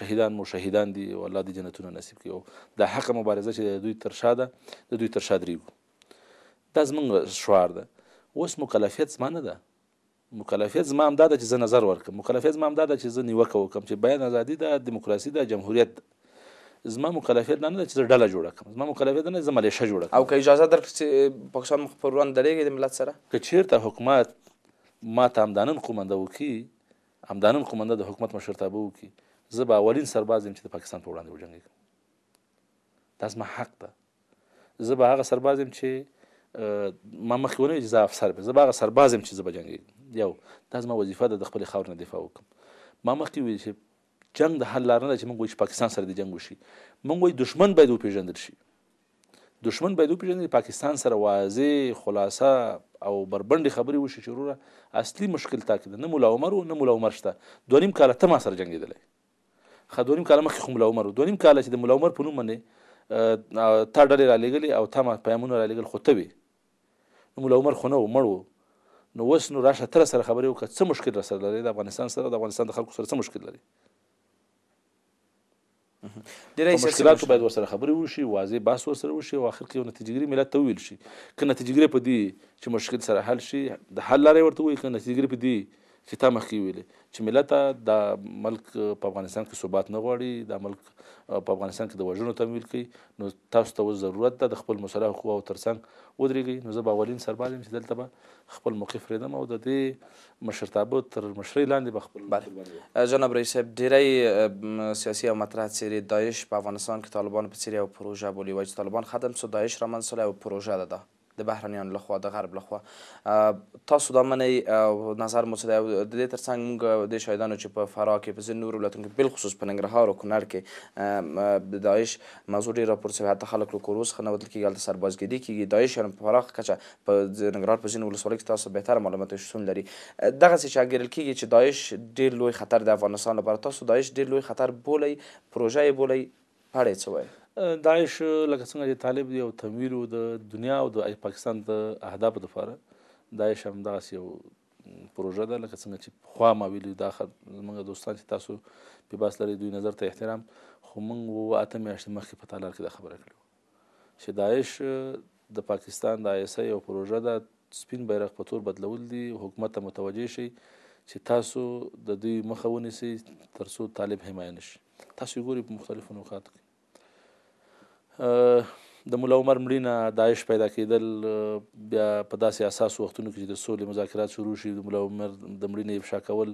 شهیدان مو شهیدان دي والله دې جنتونه نصیب کړي او دا حق مبارزه چې د دوی تر شا ده د دوی تر شا درېږو دا زمونږ شعار ده اوس مکلفیت زما نه ده مکلفیت زما هم دا ده چې زه نظر ورکم مکلفیت زما هم دا ده چې زه نیوکه وکم چې بیان ازادي ده دیموکراسي ده جمهوریت ده زما مکلفیت نه ده چې ډله جوړه کړم زما مکلفیت نه زما لیشه جوړه او که اجازه درکړي چې پاکستان مخ پر وړاندې درېږي د ملت سره که چیرته حکومت ما ته همدانن قومنده وکړي همدانن قومنده د حکومت مشرتابه وکړي زه به اولین سرباز یم چې د پاکستان په وړاندې وجنګېږم دا زما حق ده زه به هغه سرباز یم چې ما مخکې ونه چې زه افسر یم زه به هغه سرباز یم چې زه به جنګېږم یو دا زما وظیفه ده د خپلې خاورې نه دفاع وکړم ما مخکې ویل چې جنگ د حل لار نه ده چې موږ وایو چې پاکستان سره د جنگ وشي موږ وایو دښمن باید وپېژندل شي دښمن باید وپېژندل پاکستان سره واضح خلاصه او بربندې خبرې وشي چې وروره اصلي مشکل تا کې ده نه مولا عمر و نه مولا عمر شته دوه نیم کاله ته ما سره جنګېدلی ښه دوه نیم کاله مخکې خو مولا عمر و دوه نیم کاله چې د مولا عمر په نوم باندې تا ډلې رالېږلې او تا ما پیامونه رالېږل خو ته وې نو مولا عمر خو نه و مړ و نو اوس نو راشه تر سره خبرې وکړه څه مشکل را سره لري د افغانستان سره د افغانستان د خلکو سره څه مشکل لري ډیری مشکلات باید ورسره خبرې وشي واضح باس ورسره وشي او اخر کې یو نتیجه ګیری ملت ته ویل شي که نتیجه ګیری په دې چې مشکل سره حل شي د حل لارې ورته وایي که نتیجه ګیری په دې چې تا مخکې ویلې چې ملت دا ملک په افغانستان کې ثبات نه غواړي دا ملک په افغانستان کې د وژنو تمویل کوي نو تاسو ته اوس ضرورت ده د خپل مصالح قواو ترڅنګ ودرېږئ نو زه به اولین سربال یم چې دلته به خپل موقف پرېږدم او د دې مشرتابه تر مشرۍ لاندې به خپل بله جناب رئیس صاحب ډیری سیاسي او مطرح څیرې داعش په افغانستان کې طالبان په څیرې او پروژه بولي وایي چې طالبان ختم سو داعش رامنځته او پروژه ده ده د بهرنیان لخوا د غرب لخوا تاسو دا منی نظر مو څه دی د دې ترڅنګ موږ د شاهدانو چې په فراه کې په ځینو نورو ولایتونو کې بالخصوص په ننګرهار او کونړ کې د داعش موضوع ډېر راپور شوی حتی خلک له کورو څخه نه وتل کېږي هلته سربازګیري کېږي داعش یعنې په پراخه کچه په ننګرهار په ځینو ولسوالیو کې تاسو بهتره معلومات شتون لري دغسې چې انګېرل کېږي چې داعش ډېر لوی خطر د افغانستان لپاره تاسو داعش ډېر لوی خطر بولئ پروژه یې بولئ په اړه یې څه وایئ داعش لکه څنګه چې طالب دی او تمویل د دنیا او د پاکستان د اهداف لپاره داعش هم داسې یو پروژه ده لکه څنګه چې خوا ما ویلي دا زموږ دوستان چې تاسو په باس لري دوی نظر ته احترام خو موږ و اته میاشتې مخکې په تالار کې دا خبره کړې چې داعش د پاکستان د آیسا یو پروژه ده سپین بیرغ په تور بدلول دي حکومت ته متوجه شي چې تاسو د دوی مخه ونیسئ تر څو طالب حمایه نشي تاسو ګورئ په مختلفو نقاطو کې د مولا عمر مړینه داعش پیدا کېدل بیا په داسې اساس وختونو کې چې د سولې مذاکرات شروع شي د مولا عمر د مړینې افشا کول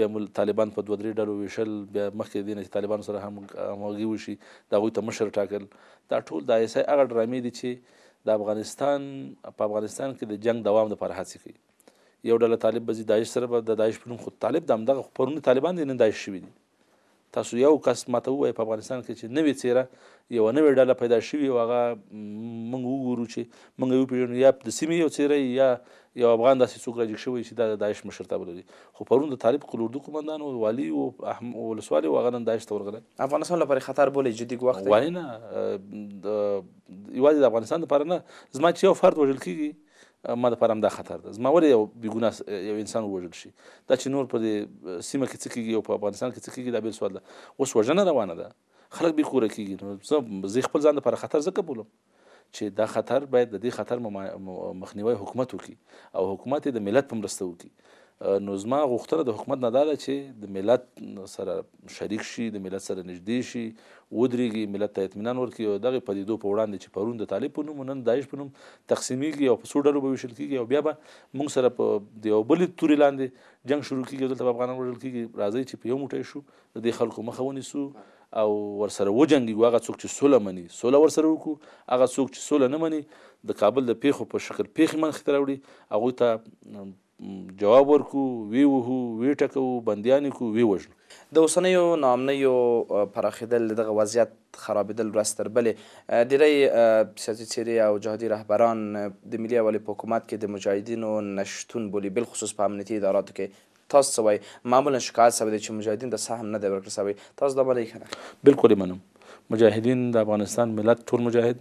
بیا مول طالبان په دوه درې ډلو ویشل بیا مخکې دینه چې طالبان سره هم همغږي وشي د هغوی ته مشر ټاکل دا ټول د ایسای هغه ډرامې دي چې د افغانستان په افغانستان کې د جنگ دوام لپاره هڅې کوي یو ډله طالب به ځي داعش سره به د داعش په نوم خو طالب د همدغه پرونی طالبان دي نن داعش شوي دي تاسو یو کس ماته ووایي په افغانستان کې چې نوې څیره یو نوې ډله پیدا شوې او هغه موږ وګورو چې موږ یو پیژنو یا د سیمې یو څیره یا یو افغان داسې څوک راجګ شوی چې دا د داعش مشرتابه لري خو پرون د طالب قلوردو قومندان او والي او ولسوالي او هغه نن داعش ته ورغلل افغانستان لپاره خطر بولې جدي وخت وایي نه یوازې د افغانستان لپاره نه زما چې یو فرد وژل کیږي ما د پاره هم دا خطر ده زما ولې یو بیګونه یو انسان ووژل شي دا چې نور په دې سیمه کې څه کېږي او په افغانستان کې څه کېږي دا بل سوال ده اوس وژنه روانه ده خلک بې خوره کېږي نو زه خپل ځان لپاره خطر ځکه بولم چې دا خطر باید د دې خطر مخنیوي حکومت وکړي او حکومت د ملت په مرسته وکړي نو زما غوښتنه د حکومت نه داله چې د ملت سره شریک شي د ملت سره نږدې شي ودرېږي ملت ته اطمینان ورکړي او دغه پدیدو په وړاندې چې پرون د طالب په نوم نن داعش په نوم تقسیمیږي او په څو ډلو به ویشل کېږي او بیا به موږ سره په د یو بلې تورې لاندې جنګ شروع کېږي دلته به افغانان وژل کېږي راځئ چې په یو موټی شو د دې خلکو مخه ونیسو او ورسره وجنګي هغه څوک چې سوله مني سوله ورسره وکړو هغه څوک چې سوله نه مني د کابل د پیښو په شکل پیښې منځ ته راوړي هغوی ته جواب ورکو وی وهو وی ټکو بندیان کو وی وژنو د اوسنیو نامنیو پراخیدل دغه وضعیت خرابیدل ورځ تر بلې ډیری سیاسي څیرې او جهادي رهبران د ملي اولې په حکومت کې د مجاهدینو نشتون بولي بالخصوص په امنیتي اداراتو کې تاسو سوای معمولا شکایت سوی چې مجاهدین د سهم نه دی ورکړ سوی تاسو دا باندې کنه بالکل منم مجاهدین د افغانستان ملت ټول مجاهد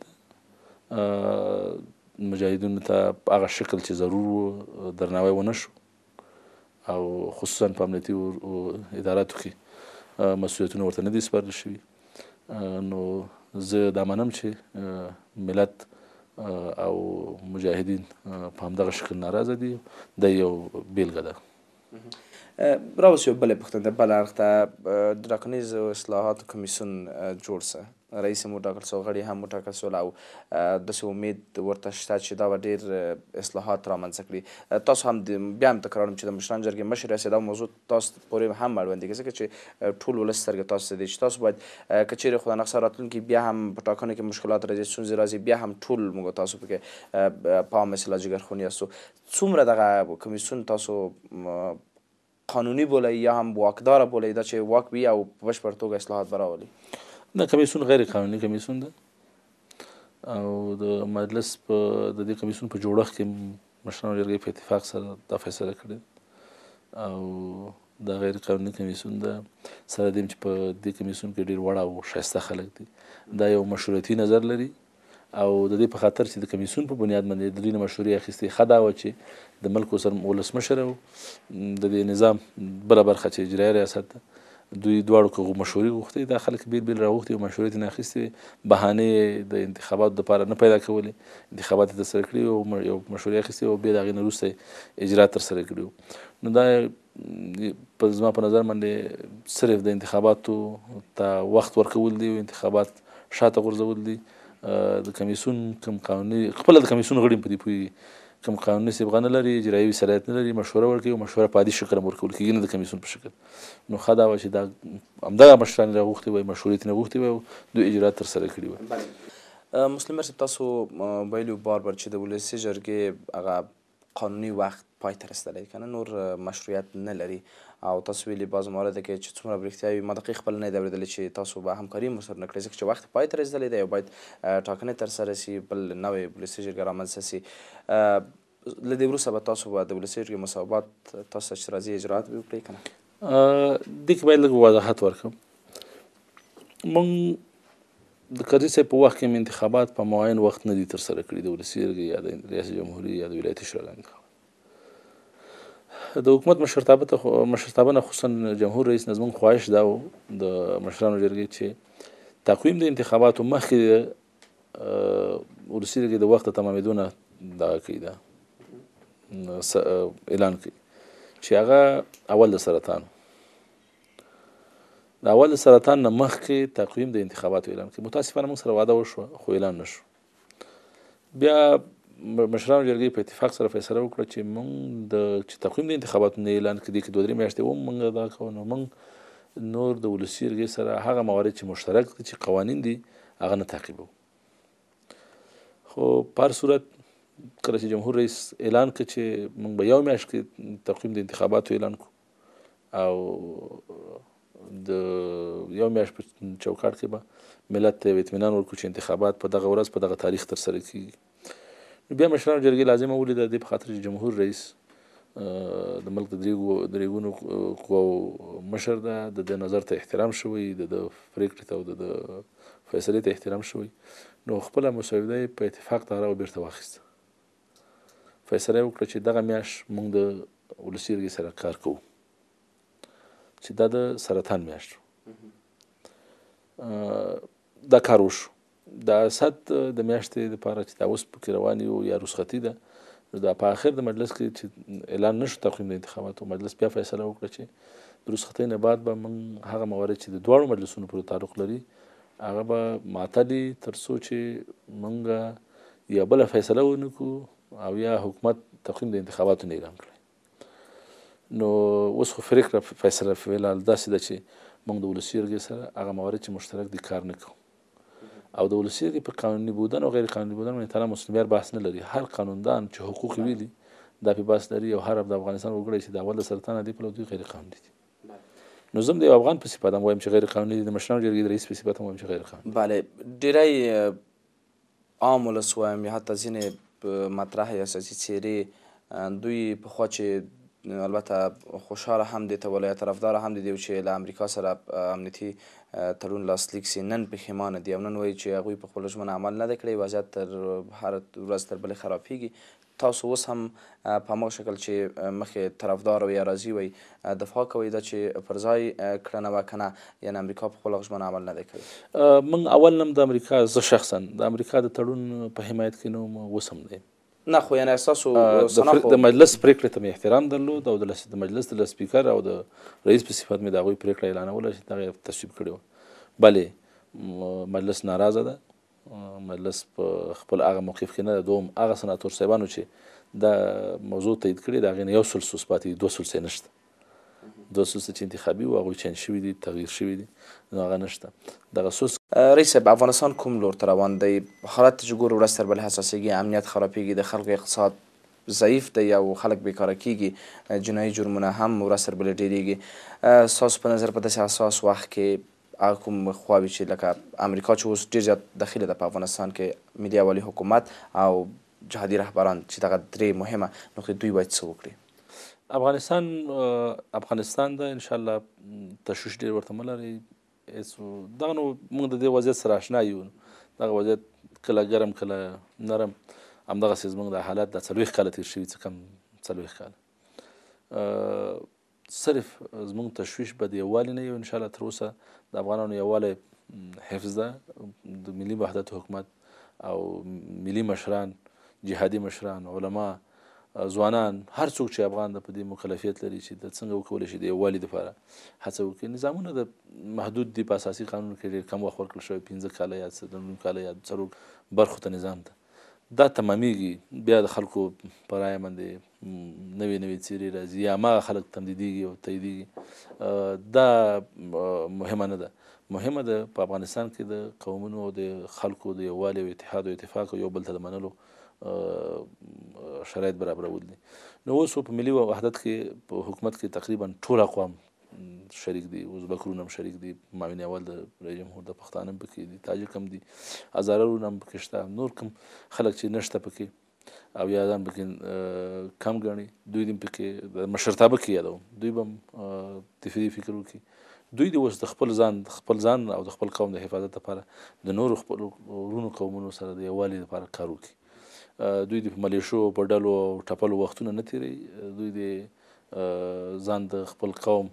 مجاهدینو ته په هغه شکل چې ضرور و درناوی ونه شو او خصوصا په امنیتي اداراتو کې مسؤلیتونه ورته نه دي سپارل شوي نو زه دا منم چې ملت او مجاهدین په همدغه شکل ناراضه دي د یو بیلګه ده راوس یو بلې پوښتنه بل اړخ ته ډراکنیز اصلاحات کمیسیون جوړ سه رئیس هم وټاکل سو غړي هم وټاکل سول او داسې امید ورته شته چې دا به ډېر اصلاحات رامنځته کړي تاسو هم بیا هم تکراروم چې د مشران جرګې مشر یاست دا موضوع تاسو پورې هم اړوند دي ځکه چې ټول ولس سترګې تاسو ته دي چې تاسو باید که چیرې خدا نقصه راتلونکي بیا هم په ټاکنو کې مشکلات راځي ستونزې راځي بیا هم ټول موږ تاسو پکې په مثلا جګرخونی یاستو څومره دغه کمیسیون تاسو قانوني بولئ یا هم واکداره بولئ دا چې واک وي او په بشپړ توګه اصلاحات به راولي نه کمیسون غیر قانوني کمیسون ده او د مجلس په د دې کمیسون په جوړښت کې مشرانو جرګې په اتفاق سره دا فیصله کړې او دا غیر قانوني کمیسون ده سره دې چې په دې کمیسون کې ډیر وړ او شایسته خلک دي دا یو مشروعتي نظر لري او د دې په خاطر چې د کمیسون په بنیاد باندې د دې مشورې اخیستې خدا و چې د ملک وسر ولسمشر او د دې نظام بل برخه چې اجرایي ریاست ده دوی دواړو که مشورې غوښتې دا خلک بیل بیل راغوښتې او مشورې ترې نه اخیستې بهانې د انتخاباتو دپاره نه پیدا کولې انتخابات یې ترسره کړي او یو مشورې اخیستې او بیا د هغې نه وروسته اجرا ترسره کړي وو نو دا په زما په نظر باندې صرف د انتخاباتو ته وخت ورکول دي او انتخابات شاته غورځول دي د کمیسون کم قانوني خپله د کمیسون غړي په دې پوهېږي کوم قانوني صبغه نه لري اجرایي صلاحیت نه لري مشوره ورکوي او مشوره په عادي شکل هم ورکول کېږي نه د کمیسیون په شکل نو ښه دا وه چې دا همدغه مشران یې راغوښتي وای مشورې ترې غوښتي وای او دوی اجرات ترسره کړي وای مسلم صاحب تاسو ویلي بار بار چې د ولسي جرګې هغه قانوني وخت پای ته رسېدلی که نه نور مشروعیت نه لري او تاسو ویلي باز مورد کې چې څومره برښتیا وي ما دقیق خپل نه دی اوریدلی چې تاسو به همکاري مو سره نکړئ ځکه چې وخت پای ته رسېدلی دی او باید ټاکنې ترسره سي بل نوی ولسي جرګه رامنځته سي له دې وروسته به تاسو به د ولسي جرګې مصوبات تاسو ته چې راځي اجرات به وکړئ که نه دې کې باید لږ وضاحت ورکړم موږ د قاضي صاحب په وخت کې انتخابات په معین وخت نه دي ترسره کړي د ولسي جرګې یا د ریاست جمهوري یا د ولایتي شوراګانو د حکومت مشرتابه ته مشرتابه نه خصوصا جمهور رئیس نظمون خواهش دا و د مشرانو جرګې چې تقویم د انتخاباتو مخکې ولسي جرګې د وخت تمامېدونه دغه کوي ده اعلان کوي چې هغه اول د سرطان د اول د سرطان نه مخکې تقویم د انتخاباتو اعلان کوي متاسفانه موږ سره واده وشوه خو اعلان نه شو بیا مشرانو جرګې په اتفاق سره فیصله وکړه چې موږ د چې تقویم د انتخاباتو نه اعلان کړي کې دوه درې میاشتې و موږ دا کوو نو موږ نور د ولسي جرګې سره هغه موارد چې مشترک دي چې قوانین دي هغه نه تعقیبو خو پر صورت کله چې جمهور رئیس اعلان کړ چې موږ به یو میاشت کې تقویم د انتخاباتو اعلان کو او د یو میاشت په چوکاټ کې به ملت ته اطمینان ورکړو چې انتخابات په دغه ورځ په دغه تاریخ ترسره کیږي بیا مشرانو جرګې لازمه ولیده د دې په خاطر چې جمهور رئیس د ملک د دریګو دریګونو قواو مشر ده د د نظر ته احترام شوی د د فریکټ ته او د فیصلې ته احترام شوی نو خپل مسوده په اتفاق ته راو بیرته واخیست فیصله وکړه چې دغه میاش موږ د ولسیرګي سره کار کوو چې دا د سرطان میاش دا کار وشو د اسد د میاشتې لپاره چې تاسو پکې روان یو یا رخصتي ده نو دا په اخر د مجلس کې چې اعلان نشو تقویم د انتخاباتو مجلس بیا فیصله وکړه چې د رخصتۍ نه بعد به موږ هغه موارد چې د دواړو مجلسونو پورې تعلق لري هغه به معتدي تر څو چې موږ یا بله فیصله ونکړو او یا حکومت تقویم د انتخاباتو نه اعلان کړي نو اوس خو پریکړه فیصله فعلا داسې ده چې موږ د ولسي جرګې سره هغه موارد چې مشترک دي کار نه کوو او د ولسی دی په قانوني بودن او غیر قانوني بودن باندې تعالی مسلمان بحث نه لري هر قانوندان چې حقوق ویلي دا په بحث لري او هر د افغانستان وګړي چې د اول سرطان دی په لوی غیر قانوني دي نو زم د افغان په صفه وایم چې غیر قانوني دي د مشرانو جرګې د رئیس په صفه وایم چې غیر قانوني بله ډیری عام ولس وایم یا حتی ځینې مطرح یا سیاسي څیرې دوی په خوا چې البته خوشحاله هم دي ته ولایت طرفدار هم دي چې له امریکا سره امنیتي تړون لاسلیک سي نن پښیمانه دي او نن وایي چې هغوی په خپله ژمنه عمل نه دی کړی وضعیت تر هر ورځ تر بلې خرابیږي تاسو اوس هم په هماغه شکل چې مخکې طرفدار او یا راضي وی دفاع کوئ دا چې پر ځای کړنه وکنه یعنې امریکا په خپله ژمنه عمل نه دی کړی موږ اول هم د امریکا زه شخصا د امریکا د تړون په حمایت کې نه اوس هم دی نه خو یعنی اساسو د مجلس پریکړې ته مې احترام درلود او د مجلس د سپیکر او د رئیس په صفت مې د هغوی پریکړه اعلانوله چې دغه تصویب کړې وه بلې مجلس ناراضه ده مجلس په خپل هغه موقف کې نه ده دوم هغه سناتور صاحبانو چې دا موضوع تایید کړې د هغې نه یو سل سوس پاتې دي دوه سلسې نشته د سوس چې انتخابي او هغه چین شوی دي تغییر شوی دي نو هغه نشته دغه سوس رئیس افغانستان کوم لور ته روان دی حالت چې ګور ورځ تر بل حساسیږي امنیت خرابېږي د خلکو اقتصاد ضعیف دی او خلک بیکاره کیږي جنایي جرمونه هم ورځ تر بل ډېرېږي ستاسو په نظر په داسې حساس وخت کې هغه کوم خواوې چې لکه امریکا چې اوس ډېر زیات دخیله ده په افغانستان کې ملي اولي حکومت او جهادي رهبران چې دغه درې مهمه نقطې دوی باید څه وکړي افغانستان افغانستان د ان شاء الله تشوش ډیر ورته ملري ایسو دا نو موږ د دې وضعیت سره آشنا یو دا وضعیت کله ګرم کله نرم همدغه سیز موږ د حالات د څلوېښت کاله تېر شوي څه کم څلوېښت کاله صرف زموږ تشویش به د یووالي نه یو ان شاء الله تر اوسه د افغانانو یووالی حفظ ده د ملي وحدت حکومت او ملي مشران جهادي مشران علما ځوانان هر څوک چې افغان د په دې مخالفت لري چې د څنګه وکول شي د یووالي لپاره هڅه وکړي نظامونه د محدود دي په اساسي قانون کې ډېر کم وخت ورکړل شوی پنځه کاله یا څلور کاله یا څلور برخو ته نظام ته دا تمامیږي بیا د خلکو په رایه باندې نوې نوې څیرې راځي یا ما خلک تمدیدیږي او تاییدیږي دا مهمه نه ده مهمه ده په افغانستان کې د قومونو او د خلکو د یووالي او اتحاد او اتفاق یو بل ته د منلو شرایط برابرول دي نو اوس په ملي وحدت کې په حکومت کې تقریبا ټول اقوام شریک دي ازبکرون هم شریک دي معاون اول د رئیس جمهور د پښتانه هم پکې دي تاجک هم دي هزارون هم پکې شته نور کوم خلک چې نشته پکې او یادان پکې کم غني دوی دیم پکې د مشرتابه کې یادو دوی هم تفریح فکر وکړي دوی د وس د خپل ځان خپل ځان او د خپل قوم د حفاظت لپاره د نورو خپل ورونو قومونو سره د یووالي لپاره کار وکړي دوی د ملیشو په ډلو او ټپلو وختونه نه تیری دوی د ځان د خپل قوم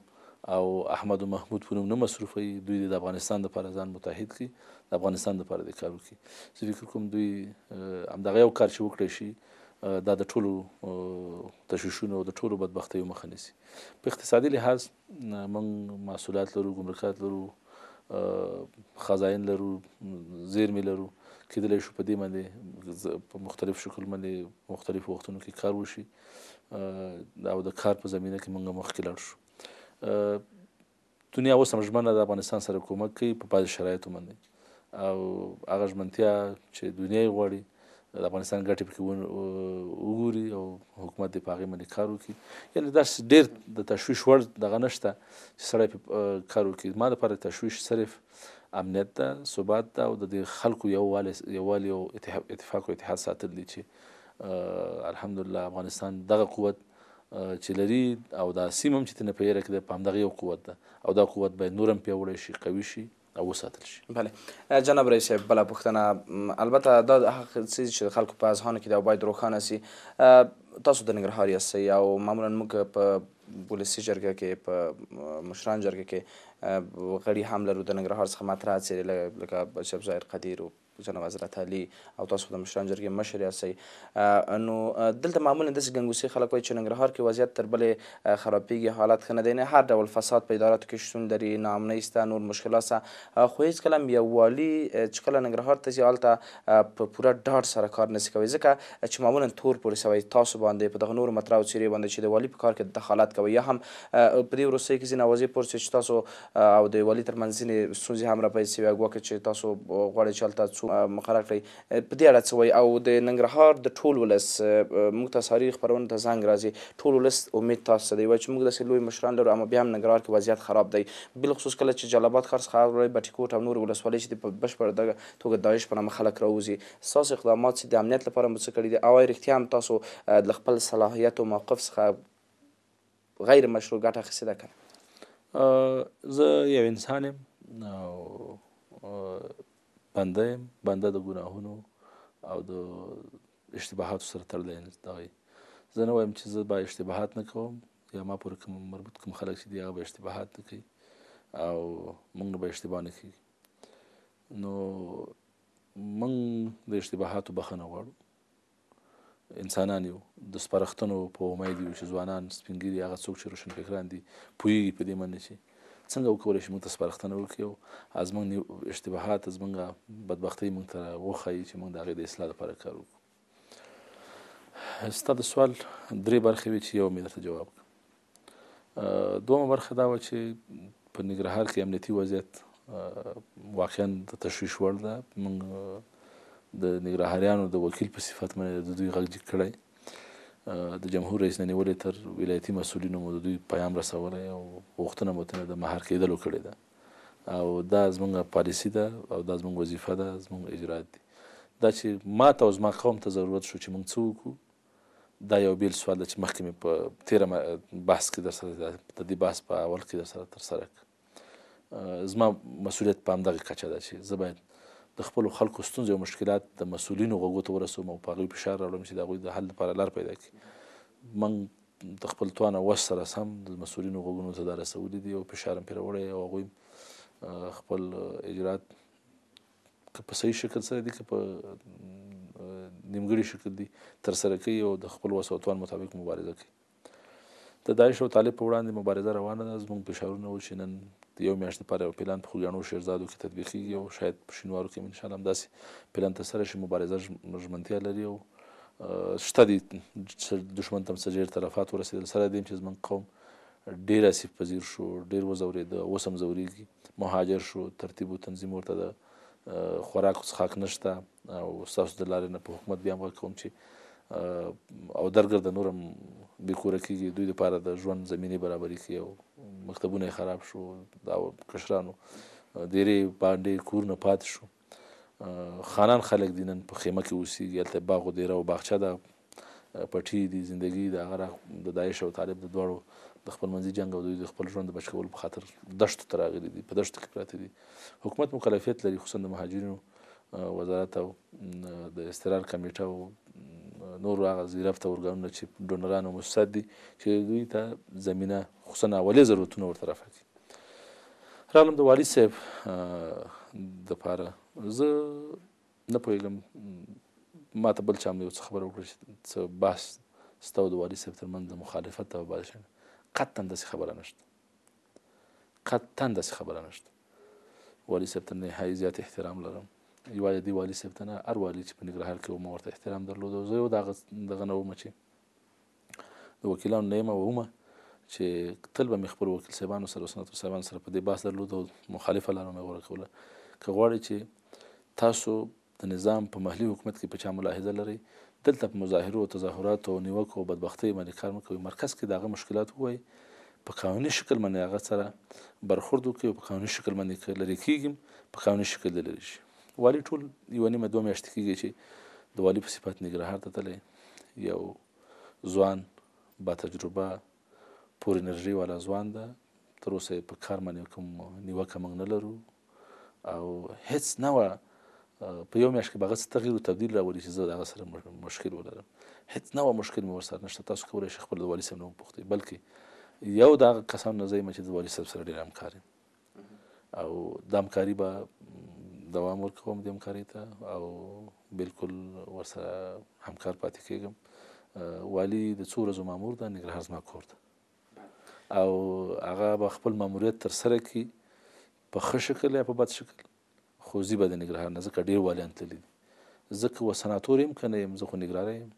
او احمد او محمود په نوم نه مصرفوي دوی د افغانستان لپاره ځان متحد کړي د افغانستان لپاره د کار وکړي زه فکر کوم دوی همدغه یو کار چې وکړی شي دا د ټولو تشویشونو او د ټولو بدبختیو مخه نیسي په اقتصادي لحاظ موږ محصولات لرو ګمرکات لرو خزاین لرو زیرمې لرو کېدلی شو په دې باندې په مختلف شکل باندې مختلف وختونو کې کار وشي او د کار په زمینه کې موږ مخکې لاړ شو دنیا اوس هم ژمنه د افغانستان سره کومک کوي په بعضو شرایطو باندې او هغه ژمنتیا چې دنیا یې غواړي د افغانستان ګټې پکې وګوري او حکومت د پاغې باندې کار وکړي یعنی داسې ډېر د تشویش وړ دغه نشته چې سړی کار وکړي زما دپاره تشویش صرف امنیت ته ثبات ته او د دې خلکو یووالی یووالی او اتفاق او اتحاد ساتل دي چې الحمدلله افغانستان دغه قوت چې لري او دا سیم هم چې تنه په یره کې د پامدغه یو قوت ده او دا قوت به نورم پیوړی شي قوي شي او وساتل شي بله جناب رئیس بل پوښتنه البته دا حق چې خلکو په اذهان کې دا باید روښانه شي تاسو د ننګرهار یاستئ او معمولا موږ په ولسي جرګه کې په مشران جرګه کې غړي هم لرو د ننګرهار څخه مطرح څېرې لکه شبزایر قدیر و جناب حضرت علي او تاسو د مشران جرګې مشر یاستئ نو دلته معمولا داسې ګنګوسي خلک وایي چې ننګرهار کې وضعیت تر بلې خرابېږي حالت ښه نه دی نه هر ډول فساد په اداراتو کې شتون لري ناامنۍ شته نور مشکلات شته خو هېڅکله یووالي چې کله ننګرهار ته ځي هلته په پوره ډاډ سره کار نسي کوي ځکه چې معمولا تور پورې سوی تاسو باندې په دغه نورو مطرحو څیرې باندې چې د والي په کار کې دخالت کوي یا هم په دې وروستۍ کې ځینې اوازې پورسې چې تاسو او د والي ترمنځ ځینې ستونزې هم راپیسې وي ګواکې چې تاسو غواړئ چې هلته څو مقرر کړئ په دې اړه څه او د ننګرهار د ټول ولس موږ ته ساري خبرونه ته زنګ راځي ټول ولس امید تاسو ته دی چې موږ داسې لوی مشران لرو اما بیا هم ننګرهار کې وضعیت خراب دی بل خصوص کله چې جلالآباد خرڅ خاورې بټیکوټ او نور ولسوالۍ چې په بشپړ دغه توګه داعش په نامه خلک راوځي ساس اقدامات چې د امنیت لپاره مو څه کړي دي او رښتیا هم تاسو د خپل صلاحیت او موقف څخه غیر مشروع ګټه اخیستې ده که زه یو انسان یم او بنده یم بنده د ګناهونو او د اشتباهاتو سره تړلی دغه زه نه وایم چې زه به اشتباهات نه کوم یا ما پورې کوم مربوط کوم خلک چې دي هغه به اشتباهات نه کوي او موږ نه به اشتباه نه کوي نو موږ د اشتباهاتو بخښنه غواړو انسانان یو د سپارښتنو په امید یو چې ځوانان سپین ږیري هغه څوک چې روشنفکران دي پوهېږي په دې باندې چې څنګه وکولی شي موږ ته سپارښتنه وکړي او زموږ اشتباهات زموږ بدبختۍ موږ ته وښایي چې موږ د هغې د اصلاح لپاره کار وکړو ستا د سوال درې برخې وې چې یو مې درته جواب کړم دومه برخه دا وه چې په ننګرهار کې امنیتي وضعیت واقعا د تشویش وړ ده موږ د ننګرهاریانو د وکیل په صفت باندې د دوی غږ جګ کړی د جمهور رئیس نه نیولې تر ولایتي مسولینو مو د دوی پیغام رسولی او غوښتنه مو ورته د مهار کیدلو کړې ده او دا زموږ پالیسي ده او دا زموږ وظیفه ده زموږ اجرات دي دا چې ما ته او زما قوم ته ضرورت شو چې موږ څه وکړو دا یو بیل سوال ده چې مخکې مې په تېره بحث کې در سره د دې بحث په اول کې در سره ترسره کړ زما مسؤلیت په همدغه کچه ده چې زه باید د خپل خلکو ستونزې او مشکلات د مسولینو غوږو ته ورسوم او په هغوی فشار راوړم چې د هغوی د حل لپاره لار پیدا کړي من د خپل توان او وس سره سم د مسولینو غوږونو ته دا رسولي دي او فشار هم پرې وړی او هغوی خپل اجرات که په صحیح شکل سره دي که په نیمګړي شکل دي ترسره کوي او د خپل وس او توان مطابق مبارزه کوي د داعش او طالب په وړاندې مبارزه روانه ده زموږ فشارونه و چې نن د یو میاشت لپاره یو پلان په خوږیاڼو شیرزادو کې تطبیقیږي او شاید په شینوارو کې انشاءالله همداسې پلان ته سره شي مبارزه ژمنتیا لري او شته دي دښمن ته هم څه ډېر تلفات ورسېدل سره د چې زموږ قوم ډېر اسیف پذیر شو ډېر وځورېده اوس هم ځورېږي مهاجر شو ترتیب و تنظیم ورته د خوراک او څښاک نشته او ستاسو د لارې نه په حکومت بیا هم کوم چې او درګرد نورم بیکوره کیږي دوی لپاره د ژوند زمینه برابرې کی او مکتبونه خراب شو دا کشرانو ډېری باندې کورونه پات شو خانان خلک دینن په خیمه کې اوسېږي هلته باغ و دیره او باغچه ده پټي دي زندگی د هغه د داعش او طالب د دواړو د خپل منځي جنگ او دوی د خپل ژوند د بچ کولو په خاطر دشت ته راغلي دي په دشت کې پراته دي حکومت مکلفیت لري خصوصا د مهاجرینو وزارت او د استقرار کمیټه او نور هغه زیرفته ارګانونه چې ډونران او مؤسسات دي چې دوی ته زمینه خصوصا اولي ضرورتونه ورته رافتي راغلم د والي صاحب دپاره زه نه پوهېږم ما ته بل چا هم یو څه خبره وکړه چې څه بحث ستا او د والي صاحب تر منځ د مخالفت او بادشان قطعا داسې خبره نشته قطعا داسې خبره نشته والي صاحب ته نهایي زیات احترام لرم یوازې دی والي صاحب ته نه هر والي چې په ننګرهار کې و ما ورته احترام درلود او زه یو دغه نه وم چې د وکیلانو نه یم ومه چې تل به مې خپل وکیل صاحبانو سره سنت صاحبانو سره په دې بحث درلود او مخالفه لاره مې غوره کوله که غواړئ چې تاسو د نظام په محلي حکومت کې په چا ملاحظه لرئ دلته په مظاهرو او تظاهراتو او نیوکو او بدبختۍ باندې کار مه کوئ مرکز کې دغه مشکلات ووایي په قانوني شکل باندې هغه سره برخورد وکړي او په قانوني شکل باندې که لرې کیږم په قانوني شکل د لرې شي والی ټول یوه نیمه دوه میاشتې کېږي چې د والي په صفت ننګرهار ته تللی یو ځوان با تجربه پور انرژي والا ځوان ده تر اوسه یې په کار باندې کوم نیوکه موږ نه لرو او هیڅ نه وه په یو میاشت کې به هغه څه تغیر او تبدیل راولي چې زه د هغه سره مشکل ولرم هیڅ نوی مشکل مې ورسره نشته تاسو کولی شئ خپل د والي صاحب نه وپوښتئ بلکې یو د هغه کسانو نه ځئ چې د والي صاحب سره ډېر همکار یم او دا همکاري به دوام ورکوم دې همکارۍ ته او بالکل ورسره همکار پاتې کېږم والي د څو ورځو مامور ده ننګرهار زما کور ده او هغه به خپل ماموریت ترسره کړي په ښه شکل یا په بد شکل خو زی به د ننګرهار نه ځکه ډېر والیان تللي دي زه که سناتور یم که نه یم زه خو ننګرهاری یم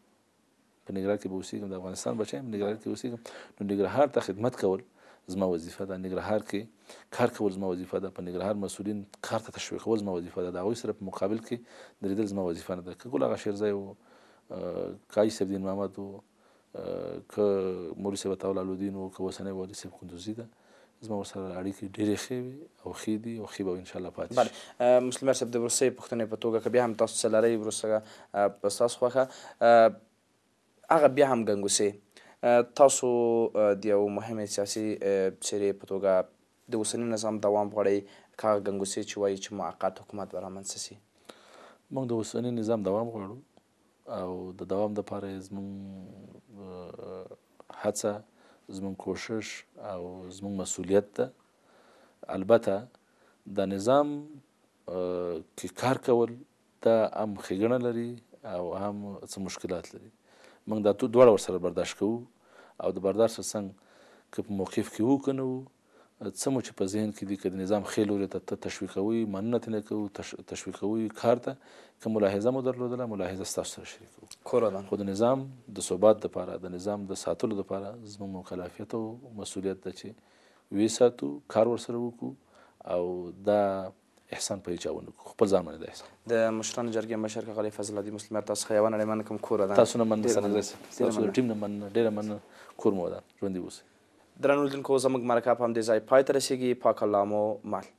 په ننګرهار کې به اوسېږم د افغانستان بچی یم ننګرهار کې اوسېږم نو ننګرهار ته خدمت کول زما وظیفه ده نګرهار کې کار کول زما وظیفه ده په نګرهار مسولین کار ته تشویق کول زما وظیفه ده دا غوي سره په مقابل کې درېدل زما وظیفه نه ده که ګل هغه شیرزای او کای سبدین محمد او که مورسی وتاول الودین او که وسنه ولی سب کندوزی ده زما ورسره اړیکې ډېرې ښې وي او ښې دي او ښې به ان شاء الله پاتې بله مسلم صاحب د وروستۍ پوښتنې په توګه که بیا هم تاسو څه لرئ وروسته په ستاسو خوښه هغه بیا هم ګنګوسې تاسو د یو مهم سیاسي څیرې په توګه د اوسني نظام دوام غواړئ کاغه ګنګوسې چې وایي چې موقت حکومت به رامنځته شي موږ د اوسني نظام دوام غواړو او د دوام دپاره زموږ هڅه زمون کوشش او زمون مسولیت ده البته دا نظام کې کار کول دا هم ښېګڼه لري او هم څه مشکلات لري موږ دا دواړه ورسره برداشت کوو او د برداشت څنګه که په موقف کې وو کنه وو څه مو چې په ذهن کې دي که د نظام ښې لوري ته تشویقوي مننه ترې نه کوو تشویقوي کار ته که ملاحظه مو درلودله ملاحظه ستاسو سره شریکوو کورنن خو د نظام د ثبات دپاره د نظام د ساتلو دپاره زموږ مکلفیت او مسؤلیت ده چې ویې ساتو کار ورسره وکړو او دا احسان په چا ونه خپل ځان باندې د احسان د مشرانو جرګې مشر غلی فضل الدین مسلم تاسو خو یوه نړۍ مننه کوم کور ده تاسو نه مننه سره تاسو د ټیم نه مننه ډیره مننه کور مو ده ژوندي اوسئ درنو لیدونکو زموږ مرکه په همدې ځای پای ته رسیږي پاک الله مو مل